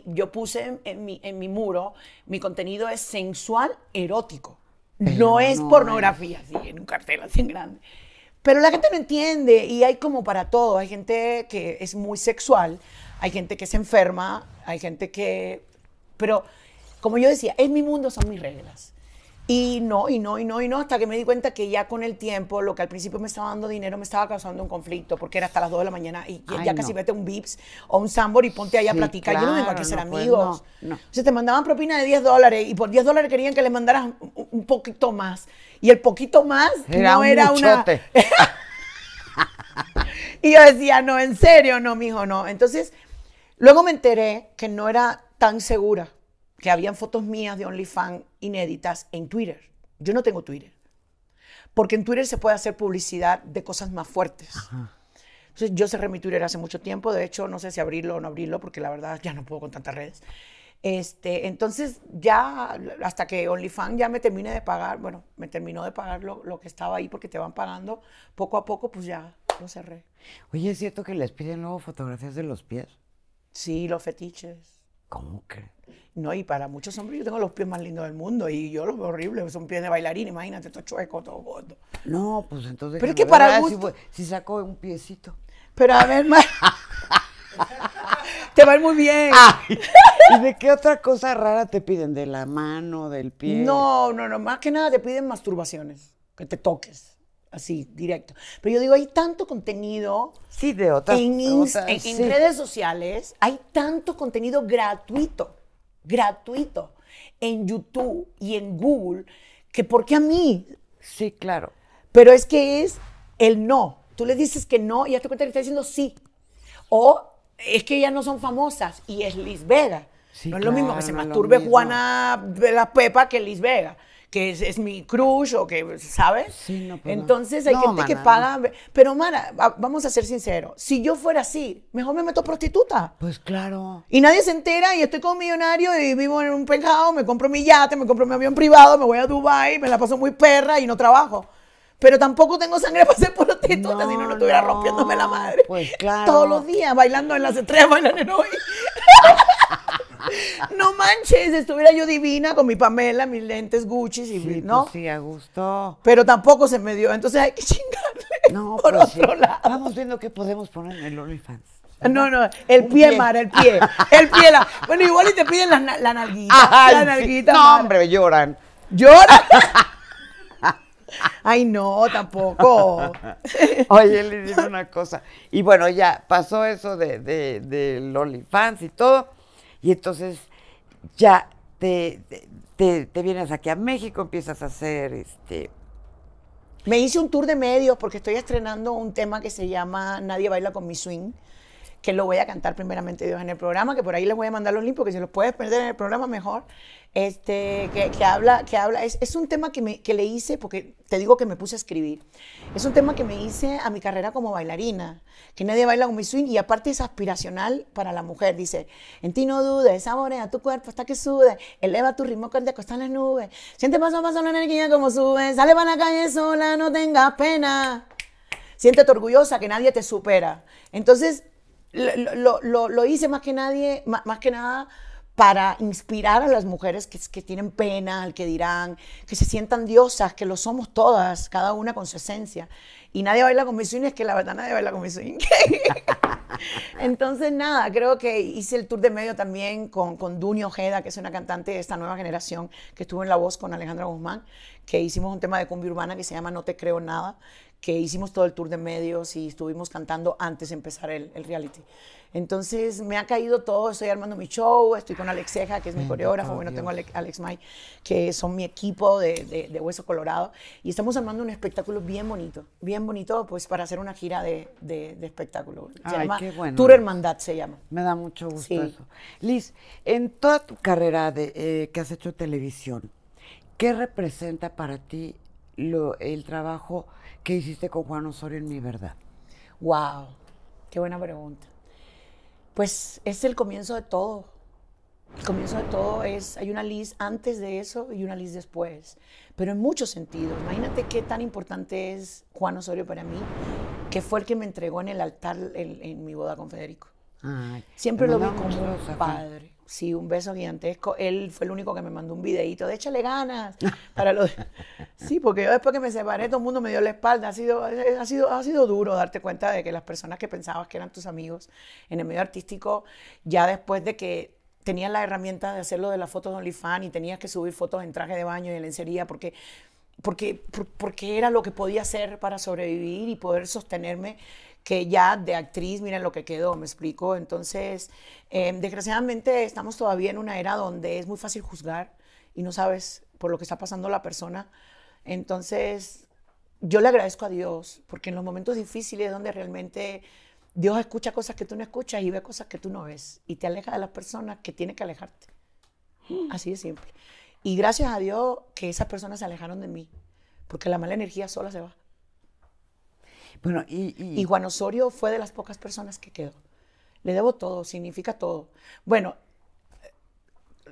yo puse en, mi, muro, mi contenido es sensual erótico. no es pornografía, en un cartel así grande. Pero la gente no entiende y hay como para todo. Hay gente que es muy sexual, hay gente que se enferma, hay gente que... Pero como yo decía, es mi mundo, son mis reglas. Y no, y no, y no, y no, hasta que me di cuenta que ya con el tiempo, lo que al principio me estaba dando dinero me estaba causando un conflicto, porque era hasta las 2 de la mañana y, ya casi vete un Vips o un Sambor y ponte allá a platicar. Yo no vengo aquí a ser amigos. o sea, te mandaban propina de 10 dólares y por 10 dólares querían que le mandaras un, poquito más. Y el poquito más era no era una. [LAUGHS] y yo decía, no, en serio, no, mijo, no. Entonces, luego me enteré que no era tan segura que habían fotos mías de OnlyFans inéditas en Twitter. Yo no tengo Twitter. Porque en Twitter se puede hacer publicidad de cosas más fuertes. Entonces, yo cerré mi Twitter hace mucho tiempo. De hecho, no sé si abrirlo o no abrirlo, porque la verdad ya no puedo con tantas redes. Este, entonces, ya hasta que OnlyFans ya me termine de pagar, bueno, me terminó de pagar lo, lo, que estaba ahí porque te van pagando poco a poco, pues ya lo cerré. Oye, ¿es cierto que les piden luego fotografías de los pies? Sí, los fetiches. ¿Cómo que? No, y para muchos hombres yo tengo los pies más lindos del mundo y yo los veo horribles, son pies de bailarín, imagínate, todo chueco, todo gordo. No, pues entonces... Pero es que para gusto... Si, saco un piecito. Pero a ver, más... [LAUGHS] te va muy bien. ¿Y de qué otra cosa rara te piden? ¿De la mano, del pie? No, no, no, más que nada te piden masturbaciones, que te toques así, directo. Pero yo digo, hay tanto contenido. Sí, de otras. En, en, redes sociales hay tanto contenido gratuito, gratuito, en YouTube y en Google, que ¿por qué a mí? Sí, claro. Pero es que es el no. Tú le dices que no y ya te cuenta que está diciendo sí. O es que ya no son famosas y es Liz Vega. no es lo mismo que se masturbe Juana de la Pepa que Liz Vega que es, mi crush o que, ¿sabes? Sí, no, pues Entonces hay gente que paga. Pero, Mara, vamos a ser sinceros. Si yo fuera así, mejor me meto prostituta. Pues claro. Y nadie se entera y estoy con millonario y vivo en un penthouse, me compro mi yate, me compro mi avión privado, me voy a Dubai, me la paso muy perra y no trabajo pero tampoco tengo sangre [LAUGHS] para ser prostituta, no, si no, no estuviera rompiéndome la madre. Pues claro. Todos los días, bailando en las estrellas, bailando en hoy. [LAUGHS] no manches, estuviera yo divina con mi Pamela, mis lentes Gucci, y, sí, pues ¿no? sí, a gusto. Pero tampoco se me dio, entonces hay que chingarle [LAUGHS] no, por pues otro Vamos viendo qué podemos poner en el OnlyFans. No, no, el pie, Mara, el pie. El pie, la, Bueno, igual y te piden la, nalguita. la nalguita. [LAUGHS] No, hombre, lloran. ¿Lloran? [LAUGHS] Ay, no, tampoco. Oye, le dice una cosa. Y bueno, ya pasó eso de, de, de Loli Fans y todo. Y entonces ya te, vienes aquí a México, empiezas a hacer este. Me hice un tour de medios porque estoy estrenando un tema que se llama Nadie baila con mi swing que lo voy a cantar primeramente Dios en el programa, que por ahí les voy a mandar los links, porque si los puedes perder en el programa, mejor. Este, que, que habla, que habla, es, es un tema que, me, que le hice, porque te digo que me puse a escribir, es un tema que me hice a mi carrera como bailarina, que nadie baila con mi swing, y aparte es aspiracional para la mujer, dice, en ti no dudes, saborea tu cuerpo hasta que sube, eleva tu ritmo cardíaco hasta las nubes, siente paso a paso la energía como sube, sale para la calle sola, no tengas pena siéntete orgullosa que nadie te supera. Entonces, lo, hice más que nadie, más, que nada para inspirar a las mujeres que, tienen pena, al que dirán, que se sientan diosas, que lo somos todas, cada una con su esencia. Y nadie baila con mis es que la verdad nadie baila con mis [LAUGHS] Entonces, nada, creo que hice el tour de medio también con, con Ojeda, que es una cantante de esta nueva generación que estuvo en La Voz con Alejandra Guzmán, que hicimos un tema de cumbia urbana que se llama No te creo nada, que hicimos todo el tour de medios y estuvimos cantando antes de empezar el, reality. Entonces me ha caído todo, estoy armando mi show, estoy con Alex Ceja, que es mi coreógrafo, oh, bueno, tengo a Alex, May, que son mi equipo de, Hueso Colorado, y estamos armando un espectáculo bien bonito, bien bonito, pues para hacer una gira de, de espectáculo. Se llama Tour Hermandad, se llama. Me da mucho gusto eso. Liz, en toda tu carrera de, eh, que has hecho televisión, ¿qué representa para ti lo, el trabajo? ¿Qué hiciste con Juan Osorio en Mi Verdad? ¡Wow! Qué buena pregunta. Pues es el comienzo de todo. El comienzo de todo es, hay una Liz antes de eso y una Liz después, pero en muchos sentidos. Imagínate qué tan importante es Juan Osorio para mí, que fue el que me entregó en el altar en, mi boda con Federico. Ah, Siempre lo vi como padre. Sí, un beso gigantesco. Él fue el único que me mandó un videito de le ganas. [LAUGHS] Para los... Sí, porque yo después que me separé, todo el mundo me dio la espalda. Ha sido, ha, sido, ha sido duro darte cuenta de que las personas que pensabas que eran tus amigos en el medio artístico, ya después de que tenías la herramienta de hacerlo de las fotos de OnlyFans y tenías que subir fotos en traje de baño y lencería, porque, porque, porque era lo que podía hacer para sobrevivir y poder sostenerme que ya de actriz, miren lo que quedó, me explico. Entonces, em, desgraciadamente estamos todavía en una era donde es muy fácil juzgar y no sabes por lo que está pasando la persona. Entonces, yo le agradezco a Dios, porque en los momentos difíciles es donde realmente Dios escucha cosas que tú no escuchas y ve cosas que tú no ves y te aleja de las personas que tiene que alejarte. Así de simple. Y gracias a Dios que esas personas se alejaron de mí, porque la mala energía sola se va y, y... Juan Osorio fue de las pocas personas que quedó. Le debo todo, significa todo. Bueno,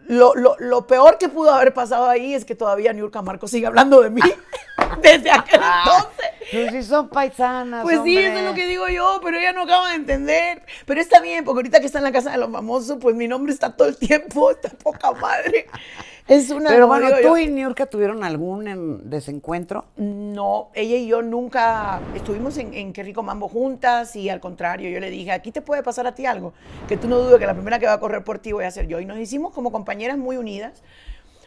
lo, lo, peor que pudo haber pasado ahí es que todavía Niurka Marco sigue hablando de mí [LAUGHS] desde aquel ah. entonces. Pero pues si son paisanas. Pues sí, eso es lo que digo yo, pero ella no acaba de entender. Pero está bien, porque ahorita que está en la casa de los famosos, pues mi nombre está todo el tiempo, [LAUGHS] está poca madre. Es una. Pero bueno, ¿tú y Niurka tuvieron algún desencuentro? No, ella y yo nunca estuvimos en, en Qué Rico Mambo juntas y al contrario, yo le dije, aquí te puede pasar a ti algo, que tú no dudes que la primera que va a correr por ti voy a ser yo. Y nos hicimos como compañeras muy unidas,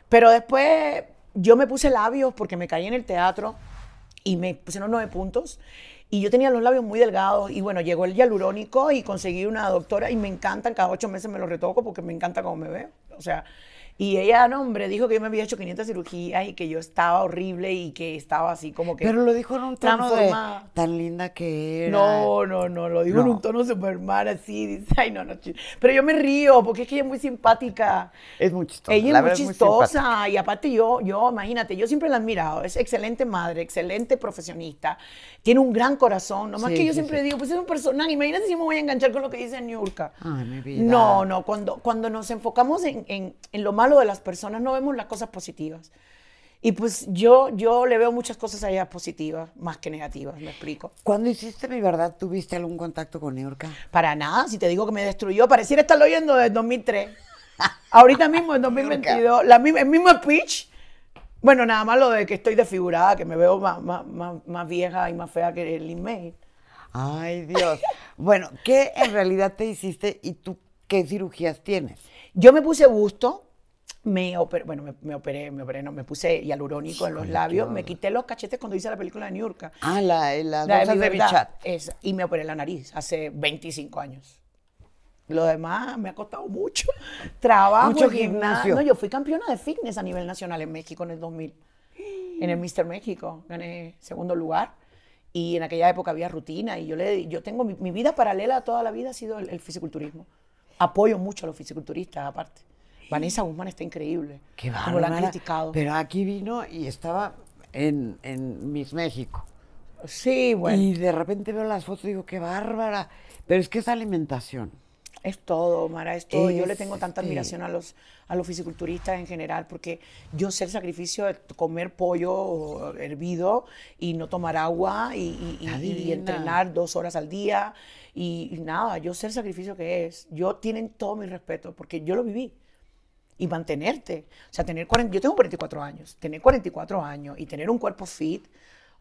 pero después yo me puse labios porque me caí en el teatro y me pusieron nueve puntos. Y yo tenía los labios muy delgados y bueno, llegó el hialurónico y conseguí una doctora y me encantan, cada ocho meses me lo retoco porque me encanta cómo me veo. O sea, y ella, no, hombre, dijo que yo me había hecho 500 cirugías y que yo estaba horrible y que estaba así como que. Pero lo dijo en un tono de. Tan linda que era. No, no, no, lo dijo en un tono super mal, así. Dice, ay, no, no. Pero yo me río porque es que ella es muy simpática. Es muy chistosa. Ella es muy chistosa. y aparte, yo, yo, imagínate, yo siempre la he admirado. Es excelente madre, excelente profesionista. Tiene un gran corazón. Nomás que yo siempre digo, pues es un personal. Imagínate si me voy a enganchar con lo que dice Niurka. Ay, mi vida. No, no. Cuando, cuando nos enfocamos en, en, en lo malo de las personas, no vemos las cosas positivas. Y pues yo, yo le veo muchas cosas allá positivas, más que negativas, me explico. ¿Cuándo hiciste mi verdad, tuviste algún contacto con neorca Para nada, si te digo que me destruyó, pareciera estarlo oyendo desde 2003. Ahorita mismo, en 2022, la, el mismo speech. Bueno, nada más lo de que estoy desfigurada, que me veo más, más, vieja y más fea que el email. Ay, Dios. bueno, ¿qué en realidad te hiciste y tú qué cirugías tienes? Yo me puse busto, me operé, bueno, me, me, operé, me operé, no, me puse hialurónico en los labios, me quité los cachetes cuando hice la película de New York. Ah, la, eh, la, la de, y me operé la nariz hace 25 años. Lo demás me ha costado mucho [LAUGHS] trabajo, mucho gimnasio. No, yo fui campeona de fitness a nivel nacional en México en el 2000. En el Mister México gané segundo lugar y en aquella época había rutina y yo le yo tengo mi, vida paralela a toda la vida ha sido el fisiculturismo. Apoyo mucho a los fisiculturistas aparte. Vanessa Guzmán está increíble. Qué Como la han criticado. Pero aquí vino y estaba en, en Miss México. Sí, bueno. Y de repente veo las fotos y digo, qué bárbara. Pero es que es alimentación. Es todo, Mara, es todo. yo le tengo tanta este admiración a los, a los fisiculturistas en general, porque yo sé el sacrificio de comer pollo hervido y no tomar agua y entrenar dos horas al día y, nada, yo sé el sacrificio que es. Yo tienen todo mi respeto, porque yo lo viví y mantenerte. O sea, tener 40, yo tengo 44 años, tener 44 años y tener un cuerpo fit,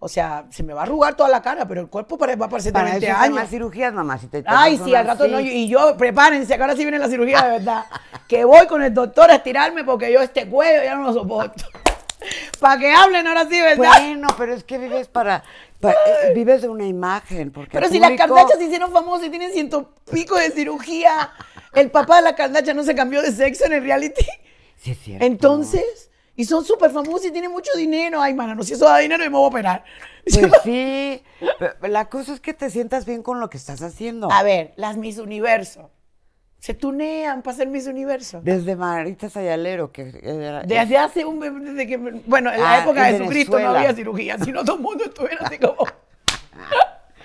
o sea, se me va a arrugar toda la cara, pero el cuerpo va a parecer de 20 años. Para cirugías, mamá. Si Ay, sí, al rato no. Y yo, prepárense, que ahora sí viene la cirugía de verdad. que voy con el doctor a estirarme porque yo este cuello ya no lo soporto. [LAUGHS] para que hablen ahora sí, ¿verdad? Bueno, pero es que vives para... Eh, vives de una imagen. pero si las Kardashian se hicieron famosas y tienen ciento pico de cirugía. El papá de la candacha no se cambió de sexo en el reality. Sí, es cierto. Entonces, y son súper famosos y tienen mucho dinero. Ay, mano, no, si eso da dinero, y me voy a operar. [LAUGHS] Pues sí. La cosa es que te sientas bien con lo que estás haciendo. A ver, las Miss Universo. Se tunean para ser Miss Universo. Desde Marita Sayalero, que Desde hace un... Desde que, bueno, en la ah, época de Jesucristo no había cirugía, sino todo el mundo estuviera así como... [LAUGHS]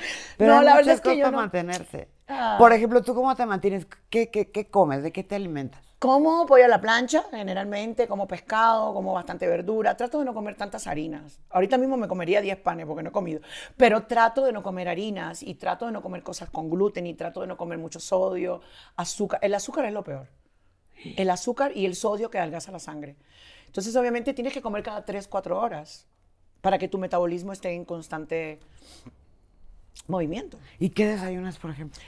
[LAUGHS] no, la verdad es que yo no... mantenerse. Ah. Por ejemplo, ¿tú cómo te mantienes? ¿Qué, ¿Qué, qué, comes? ¿De qué te alimentas? Como pollo a la plancha, generalmente, como pescado, como bastante verdura. Trato de no comer tantas harinas. Ahorita mismo me comería 10 panes porque no he comido. Pero trato de no comer harinas y trato de no comer cosas con gluten y trato de no comer mucho sodio, azúcar. El azúcar es lo peor. El azúcar y el sodio que adelgaza la sangre. Entonces, obviamente, tienes que comer cada 3, 4 horas para que tu metabolismo esté en constante movimiento. ¿Y qué desayunas, por ejemplo?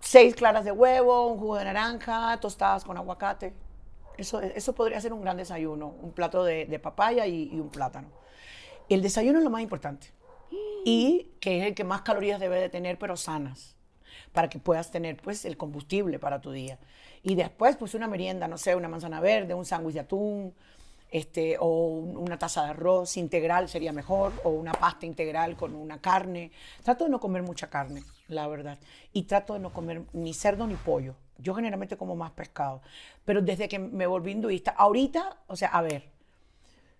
Seis claras de huevo, un jugo de naranja, tostadas con aguacate. Eso, eso podría ser un gran desayuno, un plato de, papaya y, un plátano. El desayuno es lo más importante y que es el que más calorías debe de tener, pero sanas, para que puedas tener pues el combustible para tu día. Y después pues una merienda, no sé, una manzana verde, un sándwich de atún, este, o una taza de arroz integral sería mejor, o una pasta integral con una carne. Trato de no comer mucha carne, la verdad, y trato de no comer ni cerdo ni pollo. Yo generalmente como más pescado, pero desde que me volví hinduista, ahorita, o sea, a ver,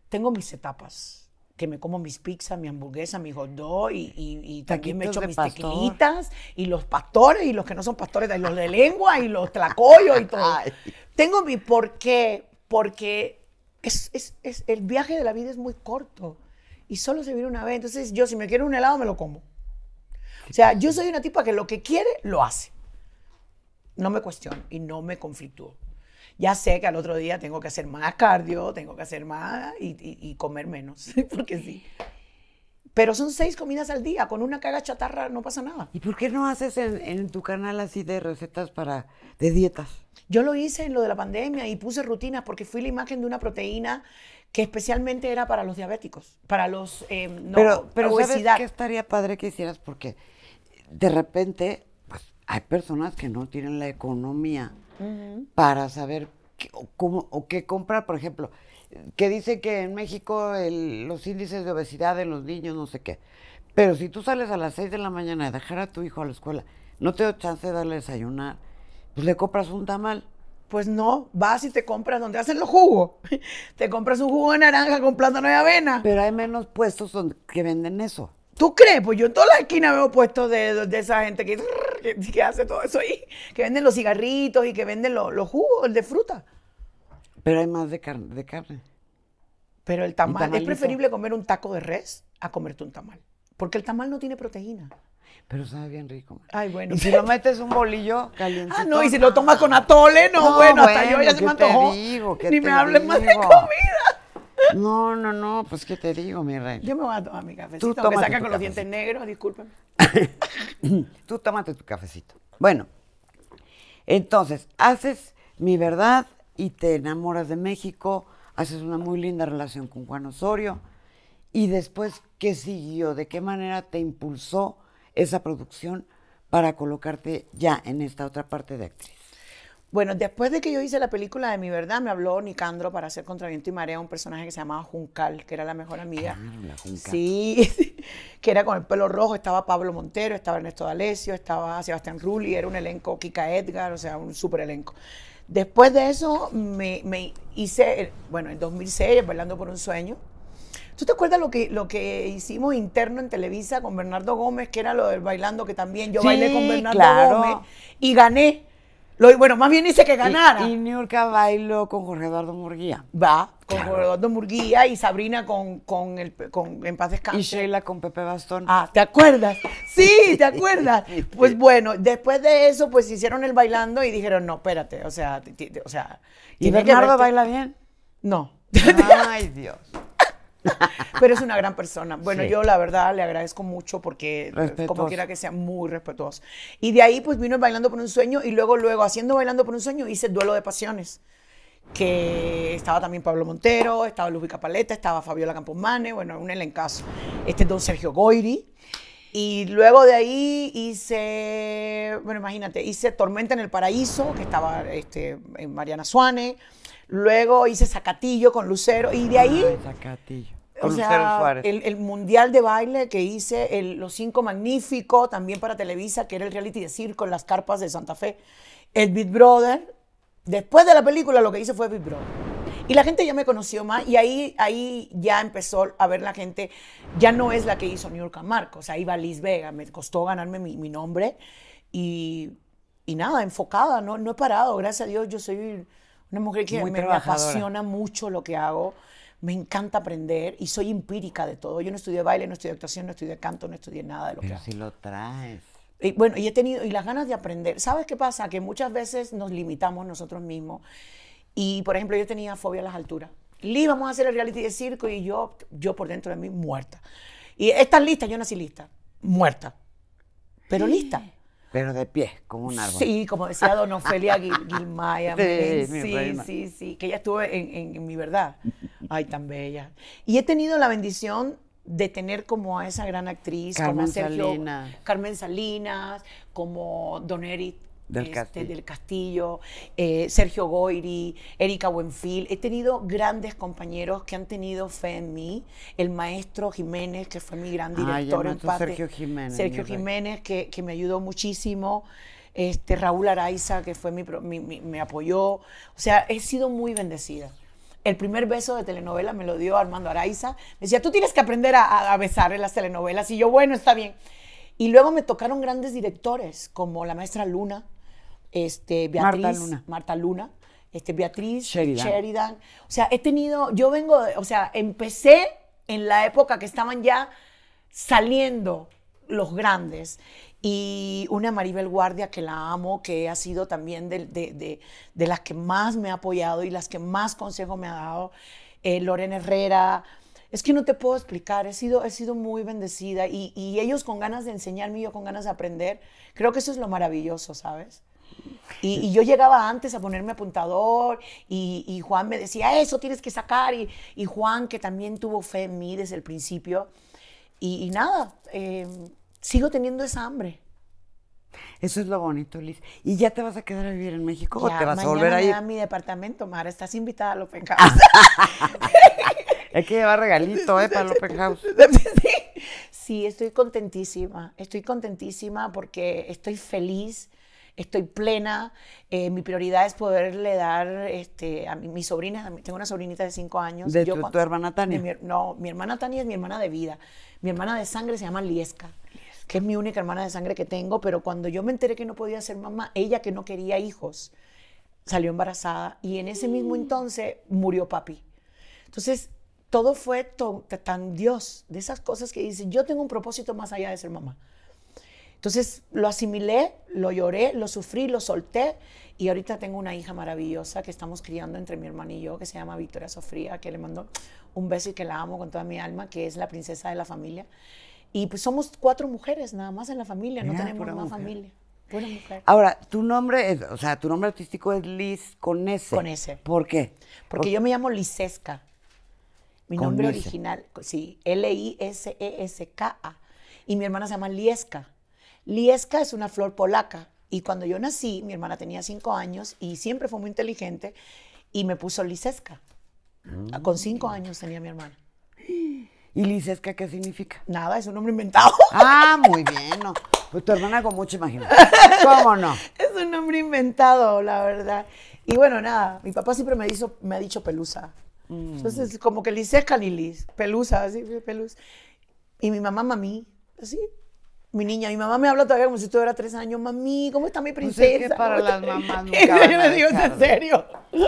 tengo mis etapas que me como mis pizzas, mi hamburguesa, mi hot dog y, también me echo mis tequilitas y los pastores y los que no son pastores, y los de lengua y los tlacoyos y todo. [LAUGHS] Tengo mi por qué, porque es, es, es, el viaje de la vida es muy corto y solo se vive una vez. Entonces, yo si me quiero un helado, me lo como. O sea, yo soy una tipa que lo que quiere, lo hace. No me cuestiono y no me conflictúo. Ya sé que al otro día tengo que hacer más cardio, tengo que hacer más y, y, y comer menos, [LAUGHS] porque sí. Pero son seis comidas al día, con una caga chatarra no pasa nada. ¿Y por qué no haces en, tu canal así de recetas para de dietas? Yo lo hice en lo de la pandemia y puse rutinas porque fui la imagen de una proteína que especialmente era para los diabéticos, para los eh, no, pero, pero qué estaría padre que hicieras? Porque de repente pues, hay personas que no tienen la economía para saber o qué comprar, por ejemplo que dice que en México los índices de obesidad de los niños, no sé qué. Pero si tú sales a las 6 de la mañana a dejar a tu hijo a la escuela, no te da chance de darle desayunar, pues le compras un tamal. Pues no, vas y te compras donde hacen los jugos. [LAUGHS] te compras un jugo de naranja con plátano y avena. Pero hay menos puestos donde, que venden eso. ¿Tú crees? Pues yo en toda la esquina veo puestos de, de esa gente que, [LAUGHS] que, hace todo eso ahí, que venden los cigarritos y que venden los, los jugos de fruta. Pero hay más de, carne, de carne. Pero el tamal, es preferible comer un taco de res a comerte un tamal. Porque el tamal no tiene proteína. Pero sabe bien rico. Ay, bueno. Y si lo metes un bolillo caliente. Ah, no, y si lo tomas con atole, no, bueno, hasta yo ya se me antojó. Te digo, Ni me hables más de comida. No, no, no, pues qué te digo, mi rey. Yo me voy a tomar mi cafecito. Tú me saca con los dientes negros, discúlpenme. [COUGHS] Tú tómate tu cafecito. Bueno, entonces, haces mi verdad, y te enamoras de México, haces una muy linda relación con Juan Osorio. Y después, ¿qué siguió? ¿De qué manera te impulsó esa producción para colocarte ya en esta otra parte de actriz? Bueno, después de que yo hice la película de mi verdad, me habló Nicandro para hacer Contraviento y Marea, un personaje que se llamaba Juncal, que era la mejor amiga. Ah, sí, [LAUGHS] que era con el pelo rojo, estaba Pablo Montero, estaba Ernesto D'Alessio, estaba Sebastián Rulli, era un elenco, Kika Edgar, o sea, un super elenco. Después de eso, me, hice, bueno, en 2006, Bailando por un Sueño. ¿Tú te acuerdas lo que, lo que hicimos interno en Televisa con Bernardo Gómez, que era lo del bailando, que también yo bailé con Bernardo Gómez y gané? Lo, bueno, más bien hice que ganara. Y, y York bailó con Jorge Eduardo Murguía. Va con Eduardo Murguía y Sabrina con, el, con En Paz Descanse. Y Sheila con Pepe Bastón. Ah, ¿te acuerdas? Sí, ¿te [LAUGHS] acuerdas? Pues bueno, después de eso, pues hicieron el bailando y dijeron, no, espérate, o sea, o sea. ¿Y Bernardo baila bien? No. Ay, Dios. [LAUGHS] Pero es una gran persona. Bueno, yo la verdad le agradezco mucho porque como quiera que sea muy respetuoso. Y de ahí pues vino el Bailando por un Sueño y luego luego haciendo Bailando por un Sueño hice Duelo de Pasiones que estaba también Pablo Montero, estaba Lúbica Paleta, estaba Fabiola Mane, bueno, un elencazo. Este es don Sergio Goiri. Y luego de ahí hice, bueno, imagínate, hice Tormenta en el Paraíso, que estaba este, en Mariana Suárez. Luego hice Zacatillo con Lucero. Y de ahí. El, mundial de baile que hice, Los Cinco Magníficos, también para Televisa, que era el reality de circo las carpas de Santa Fe. El Big Brother, Después de la película lo que hice fue Big Y la gente ya me conoció más y ahí, ahí ya empezó a ver la gente, ya no es la que hizo New York Marcos, ahí va Liz Vega, me costó ganarme mi, nombre y, nada, enfocada, no, no he parado, gracias a Dios, yo soy una mujer que me, apasiona mucho lo que hago, me encanta aprender y soy empírica de todo. Yo no estudié baile, no estudié actuación, no estudié canto, no estudié nada de lo que si lo traes. Y bueno, y he tenido, y las ganas de aprender. ¿Sabes qué pasa? Que muchas veces nos limitamos nosotros mismos. Y, por ejemplo, yo tenía fobia a las alturas. Lee, vamos a hacer el reality de circo y yo, yo por dentro de mí, muerta. Y estás lista, yo nací lista, muerta. Pero lista. Pero de pie, como un árbol. Sí, como decía Don Ofelia [LAUGHS] Sí, sí, sí, sí, que ella estuvo en mi verdad. Ay, tan bella. Y he tenido la bendición de tener como a esa gran actriz, como a Sergio, Carmen Salinas, como Don Eric del este, Castillo, eh, Sergio Goiri, Erika Buenfil. He tenido grandes compañeros que han tenido fe en mí. El maestro Jiménez, que fue mi gran director en Sergio Jiménez. Sergio Jiménez, que, me ayudó muchísimo. Este, Raúl Araiza, que fue me apoyó. O sea, he sido muy bendecida. El primer beso de telenovela me lo dio Armando Araiza. Me decía, tú tienes que aprender a, besar en las telenovelas. Y yo, bueno, está bien. Y luego me tocaron grandes directores como la maestra Luna, este, Beatriz, Marta Luna, este, Beatriz, Sheridan. O sea, he tenido, yo vengo, o sea, empecé en la época que estaban ya saliendo los grandes y una Maribel Guardia que la amo, que ha sido también de, de, las que más me ha apoyado y las que más consejo me ha dado, eh, Lorena Herrera. Es que no te puedo explicar, he sido, he sido muy bendecida y, ellos con ganas de enseñarme y yo con ganas de aprender. Creo que eso es lo maravilloso, ¿sabes? Y, yo llegaba antes a ponerme apuntador y, Juan me decía, eso tienes que sacar. Y, Juan, que también tuvo fe en mí desde el principio. Y, nada, em, sigo teniendo esa hambre. Eso es lo bonito, Liz. ¿Y ya te vas a quedar a vivir en México o te vas a volver a ir? a mi departamento, Mara. Estás invitada a Lopen [LAUGHS] House. [LAUGHS] Hay que llevar regalito, ¿eh? Para Lopen House. [LAUGHS] Sí. estoy contentísima. Estoy contentísima porque estoy feliz estoy plena. Eh, mi prioridad es poderle dar este, a mi, sobrinas sobrina, tengo una sobrinita de cinco años. ¿De tu, hermana Tania? no, mi hermana Tania es mi hermana de vida. Mi hermana de sangre se llama Liesca que es mi única hermana de sangre que tengo, pero cuando yo me enteré que no podía ser mamá, ella que no quería hijos, salió embarazada y en ese mismo mm. entonces murió papi. Entonces, todo fue tan Dios, de esas cosas que dicen, yo tengo un propósito más allá de ser mamá. Entonces lo asimilé, lo lloré, lo sufrí, lo solté y ahorita tengo una hija maravillosa que estamos criando entre mi hermano y yo, que se llama Victoria Sofría, que le mandó un beso y que la amo con toda mi alma, que es la princesa de la familia. Y pues somos cuatro mujeres nada más en la familia, no tenemos más familia. Ahora, tu nombre, es, o sea, tu nombre artístico es Liz con S. Con S. ¿Por qué? Porque yo me llamo Lisesca. Mi nombre original, sí, L-I-S-E-S-K-A. Y mi hermana se llama Lieska. Lieska es una flor polaca. Y cuando yo nací, mi hermana tenía cinco años y siempre fue muy inteligente y me puso Lisesca. Mm. Con cinco años tenía mi hermana. ¿Y Lisesca qué significa? Nada, es un nombre inventado. [LAUGHS] Ah, muy bien, no. Pues tu hermana con mucha imaginación. ¿Cómo no? [LAUGHS] Es un nombre inventado, la verdad. Y bueno, nada, mi papá siempre me, hizo, me ha dicho pelusa. Mm. Entonces, como que Lisesca ni pelusa, así, pelusa. Y mi mamá, mami, así, mi niña, mi mamá me habla todavía como si tuviera tres años, mami, ¿cómo está mi princesa? es para las mamás [LAUGHS] Yo le digo, ¿en serio? [LAUGHS]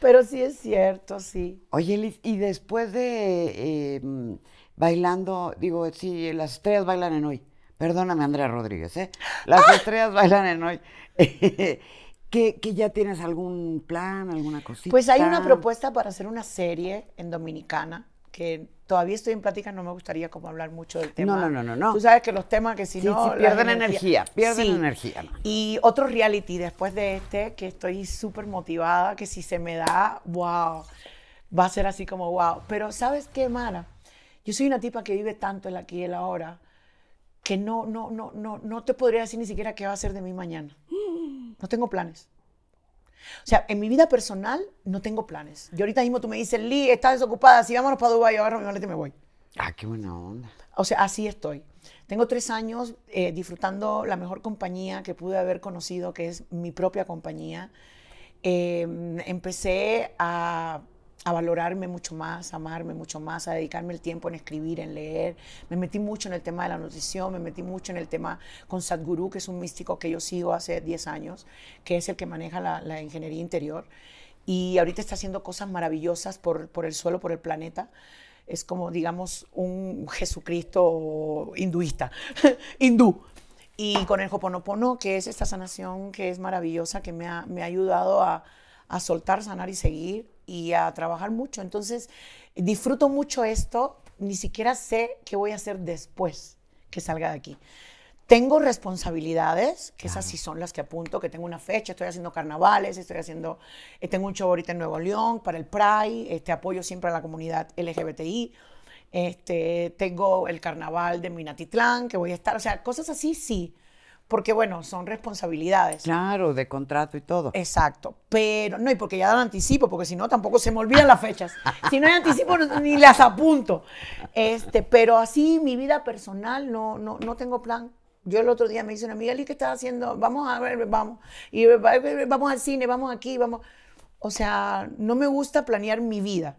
Pero sí es cierto, sí. Oye, Liz, y después de em, bailando, digo, sí, las estrellas bailan en hoy. Perdóname, Andrea Rodríguez, ¿eh? Las ¡Ah! estrellas bailan en hoy. [LAUGHS] ¿Qué ya tienes algún plan, alguna cosita? Pues hay una propuesta para hacer una serie en Dominicana que todavía estoy en plática, no me gustaría como hablar mucho del tema. No, no, no, no. Tú sabes que los temas que si no... pierden energía, pierden energía. Y otro reality después de este, que estoy súper motivada, que si se me da, wow, va a ser así como wow. Pero ¿sabes qué, Mara? Yo soy una tipa que vive tanto el aquí y el ahora que no, no, no, no, no te podría decir ni siquiera qué va a ser de mí mañana. No tengo planes. O sea, en mi vida personal no tengo planes. Yo ahorita mismo tú me dices, Lee, estás desocupada, si vámonos para Dubái, ahora mi maleta y me voy. Ah, qué buena onda. O sea, así estoy. Tengo tres años eh, disfrutando la mejor compañía que pude haber conocido, que es mi propia compañía. Em, empecé a a valorarme mucho más, a amarme mucho más, a dedicarme el tiempo en escribir, en leer. Me metí mucho en el tema de la nutrición, me metí mucho en el tema con Sadhguru, que es un místico que yo sigo hace 10 años, que es el que maneja la, ingeniería interior. Y ahorita está haciendo cosas maravillosas por, por el suelo, por el planeta es como, digamos, un Jesucristo hinduista, [LAUGHS] hindú. Y con el Hoponopono, que es esta sanación que es maravillosa, que me ha, me ha ayudado a, a, soltar, sanar y seguir y a trabajar mucho. Entonces, disfruto mucho esto, ni siquiera sé qué voy a hacer después que salga de aquí. Tengo responsabilidades, que esas sí son las que apunto, que tengo una fecha, estoy haciendo carnavales, estoy haciendo, eh, tengo un show ahorita en Nuevo León para el Pride, este, apoyo siempre a la comunidad LGBTI, este, tengo el carnaval de Minatitlán, que voy a estar, o sea, cosas así sí, porque bueno, son responsabilidades. Claro, de contrato y todo. Exacto, pero no, y porque ya dan anticipo, porque si no tampoco se me olvidan las fechas. Si no hay anticipo [LAUGHS] ni las apunto. Este, pero así mi vida personal no no no tengo plan. Yo el otro día me dice una amiga, ¿y qué estás haciendo? Vamos a ver, vamos. Y eh, eh, vamos al cine, vamos aquí, vamos. O sea, no me gusta planear mi vida.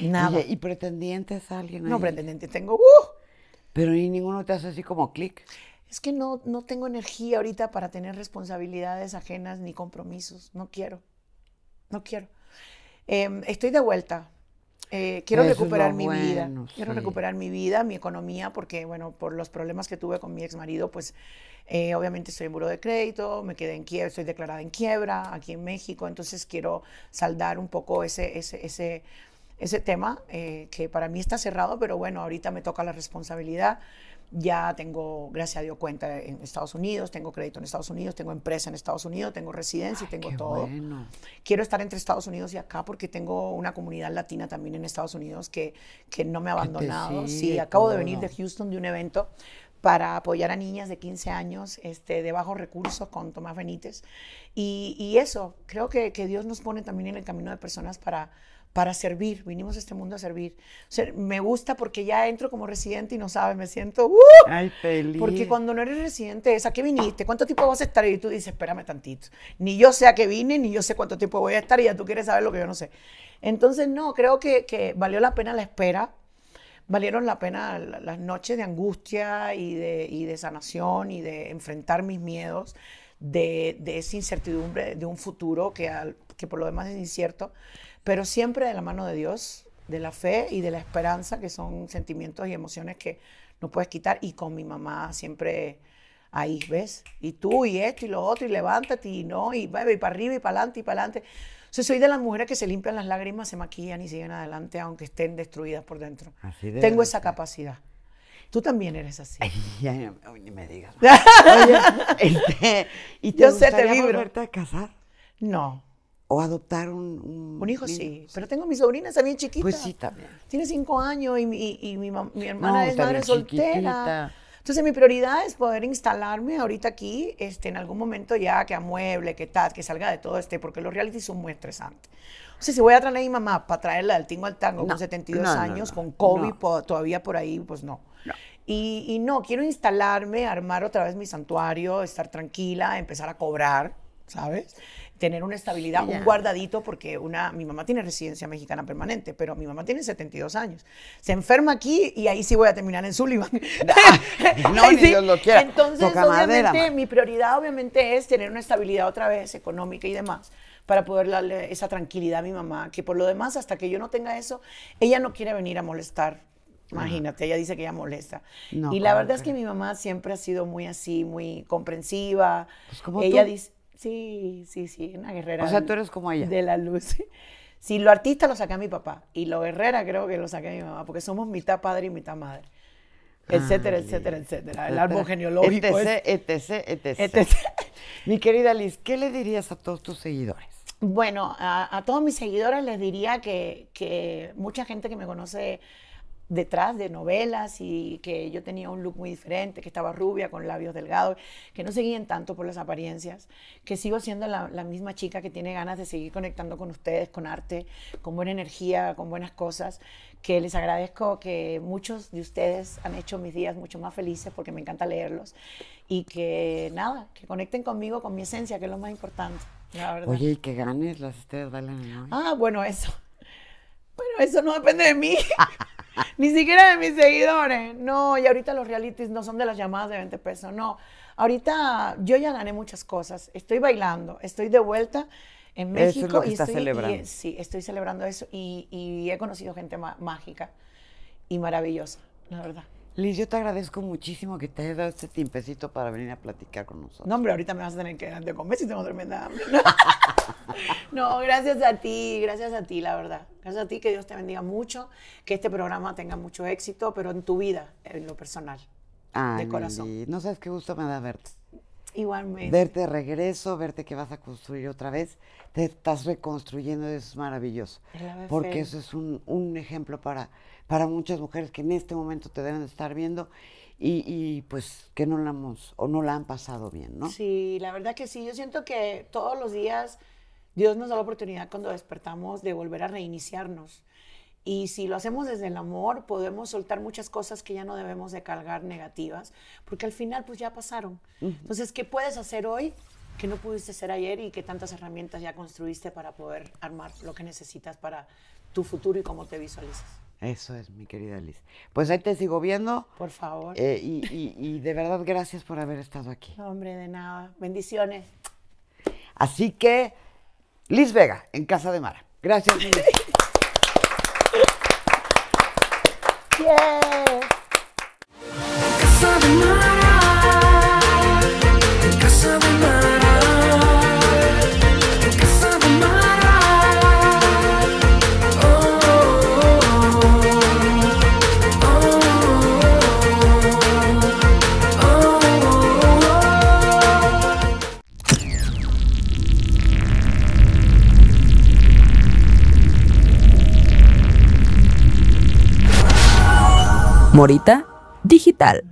Nada. ¿Y pretendientes alguien? No, pretendientes tengo. ¡Uh! pero ni ninguno te hace así como clic es que no, tengo energía ahorita para tener responsabilidades ajenas ni compromisos, no quiero, no quiero. Em, estoy de vuelta, eh, quiero recuperar mi vida, quiero recuperar mi vida, mi economía, porque bueno, por los problemas que tuve con mi exmarido pues eh, obviamente estoy en buro de crédito, me quedé en quiebra, estoy declarada en quiebra aquí en México, entonces quiero saldar un poco ese, ese, ese, tema eh, que para mí está cerrado, pero bueno, ahorita me toca la responsabilidad ya tengo, gracias a Dios, cuenta en Estados Unidos, tengo crédito en Estados Unidos, tengo empresa en Estados Unidos, tengo residencia y tengo todo. Quiero estar entre Estados Unidos y acá porque tengo una comunidad latina también en Estados Unidos que, que no me ha abandonado. Sí, acabo de venir de Houston de un evento para apoyar a niñas de 15 años este, de bajos recursos con Tomás Benítez. Y, y eso, creo que, que Dios nos pone también en el camino de personas para para servir. Vinimos a este mundo a servir. me gusta porque ya entro como residente y no sabes, me siento. Uh, porque cuando no eres residente es a qué viniste, cuánto tiempo vas a estar y tú dices, espérame tantito. Ni yo sé a qué vine, ni yo sé cuánto tiempo voy a estar y ya tú quieres saber lo que yo no sé. Entonces, no, creo que, valió la pena la espera. Valieron la pena las noches de angustia y de, sanación y de enfrentar mis miedos, de, esa incertidumbre de un futuro que por lo demás es incierto pero siempre de la mano de Dios, de la fe y de la esperanza, que son sentimientos y emociones que no puedes quitar, y con mi mamá siempre ahí, ¿ves? Y tú, y esto, y lo otro, y levántate, y no, y bebe, y para arriba, y para adelante, y para adelante. O sea, soy de las mujeres que se limpian las lágrimas, se maquillan y siguen adelante, aunque estén destruidas por dentro. Así Tengo esa capacidad. Tú también eres así. Ay, ya, ni me digas. [LAUGHS] Oye, este, ¿y te Yo sé, te a casar? No o adoptar un, un, un hijo, sí. Pero tengo mis sobrinas también chiquitas. Pues sí, también. Tiene cinco años y, y mi, mi, hermana es madre soltera. Entonces, mi prioridad es poder instalarme ahorita aquí, este, en algún momento ya que amueble, que tal, que salga de todo este, porque los reality son muy estresantes. O sea, si voy a traer a mi mamá para traerla del tingo al tango con 72 años, con COVID todavía por ahí, pues no. Y, y no, quiero instalarme, armar otra vez mi santuario, estar tranquila, empezar a cobrar ¿sabes? Tener una estabilidad, un guardadito, porque una, mi mamá tiene residencia mexicana permanente, pero mi mamá tiene 72 años. Se enferma aquí y ahí sí voy a terminar en Sullivan. [LAUGHS] no, Dios lo quiera. Entonces, obviamente, mi prioridad obviamente es tener una estabilidad otra vez económica y demás para poder darle esa tranquilidad a mi mamá, que por lo demás, hasta que yo no tenga eso, ella no quiere venir a molestar Imagínate, ella dice que ella molesta. y la verdad es que mi mamá siempre ha sido muy así, muy comprensiva. Pues como ella dice, Sí, sí, sí, una guerrera. O sea, tú eres como ella. De la luz. Sí, [LAUGHS] lo artista lo saqué a mi papá y lo guerrera creo que lo saqué a mi mamá, porque somos mitad padre y mitad madre. Etcétera, etcétera, etcétera. El árbol genealógico. Etc, es... etc, etc, etc. [LAUGHS] Mi querida Liz, ¿qué le dirías a todos tus seguidores? Bueno, a, todos mis seguidores les diría que, que mucha gente que me conoce detrás de novelas y que yo tenía un look muy diferente, que estaba rubia, con labios delgados, que no seguían tanto por las apariencias, que sigo siendo la, misma chica que tiene ganas de seguir conectando con ustedes, con arte, con buena energía, con buenas cosas, que les agradezco que muchos de ustedes han hecho mis días mucho más felices porque me encanta leerlos y que nada, que conecten conmigo, con mi esencia, que es lo más importante. La verdad. Oye, que ganes las estrellas Ah, bueno, eso. Bueno, eso no depende de mí. [LAUGHS] Ni siquiera de mis seguidores. No, y ahorita los realities no son de las llamadas de 20 pesos, no. Ahorita yo ya gané muchas cosas. Estoy bailando, estoy de vuelta en México. y estoy, celebrando. sí, estoy celebrando eso y, he conocido gente mágica y maravillosa, la verdad. Liz, yo te agradezco muchísimo que te hayas dado este tiempecito para venir a platicar con nosotros. No, hombre, ahorita me vas a tener que dar de comer si tengo tremenda hambre. No, [LAUGHS] gracias a ti, gracias a ti, la verdad. Gracias a ti, que Dios te bendiga mucho, que este programa tenga mucho éxito, pero en tu vida, en lo personal, de corazón. no sabes qué gusto me da verte. Igualmente. Verte regreso, verte que vas a construir otra vez, te estás reconstruyendo, eso es maravilloso. Porque eso es un ejemplo para para muchas mujeres que en este momento te deben de estar viendo y, pues que no la hemos o no la han pasado bien, ¿no? Sí, la verdad que sí. Yo siento que todos los días Dios nos da la oportunidad cuando despertamos de volver a reiniciarnos. Y si lo hacemos desde el amor, podemos soltar muchas cosas que ya no debemos de cargar negativas, porque al final pues ya pasaron. Entonces, ¿qué puedes hacer hoy que no pudiste hacer ayer y que tantas herramientas ya construiste para poder armar lo que necesitas para tu futuro y cómo te visualizas? Eso es, mi querida Liz. Pues ahí te sigo viendo. Por favor. Eh, y, de verdad, gracias por haber estado aquí. hombre, de nada. Bendiciones. Así que, Liz Vega, en Casa de Mara. Gracias, Liz. [LAUGHS] ahorita Digital.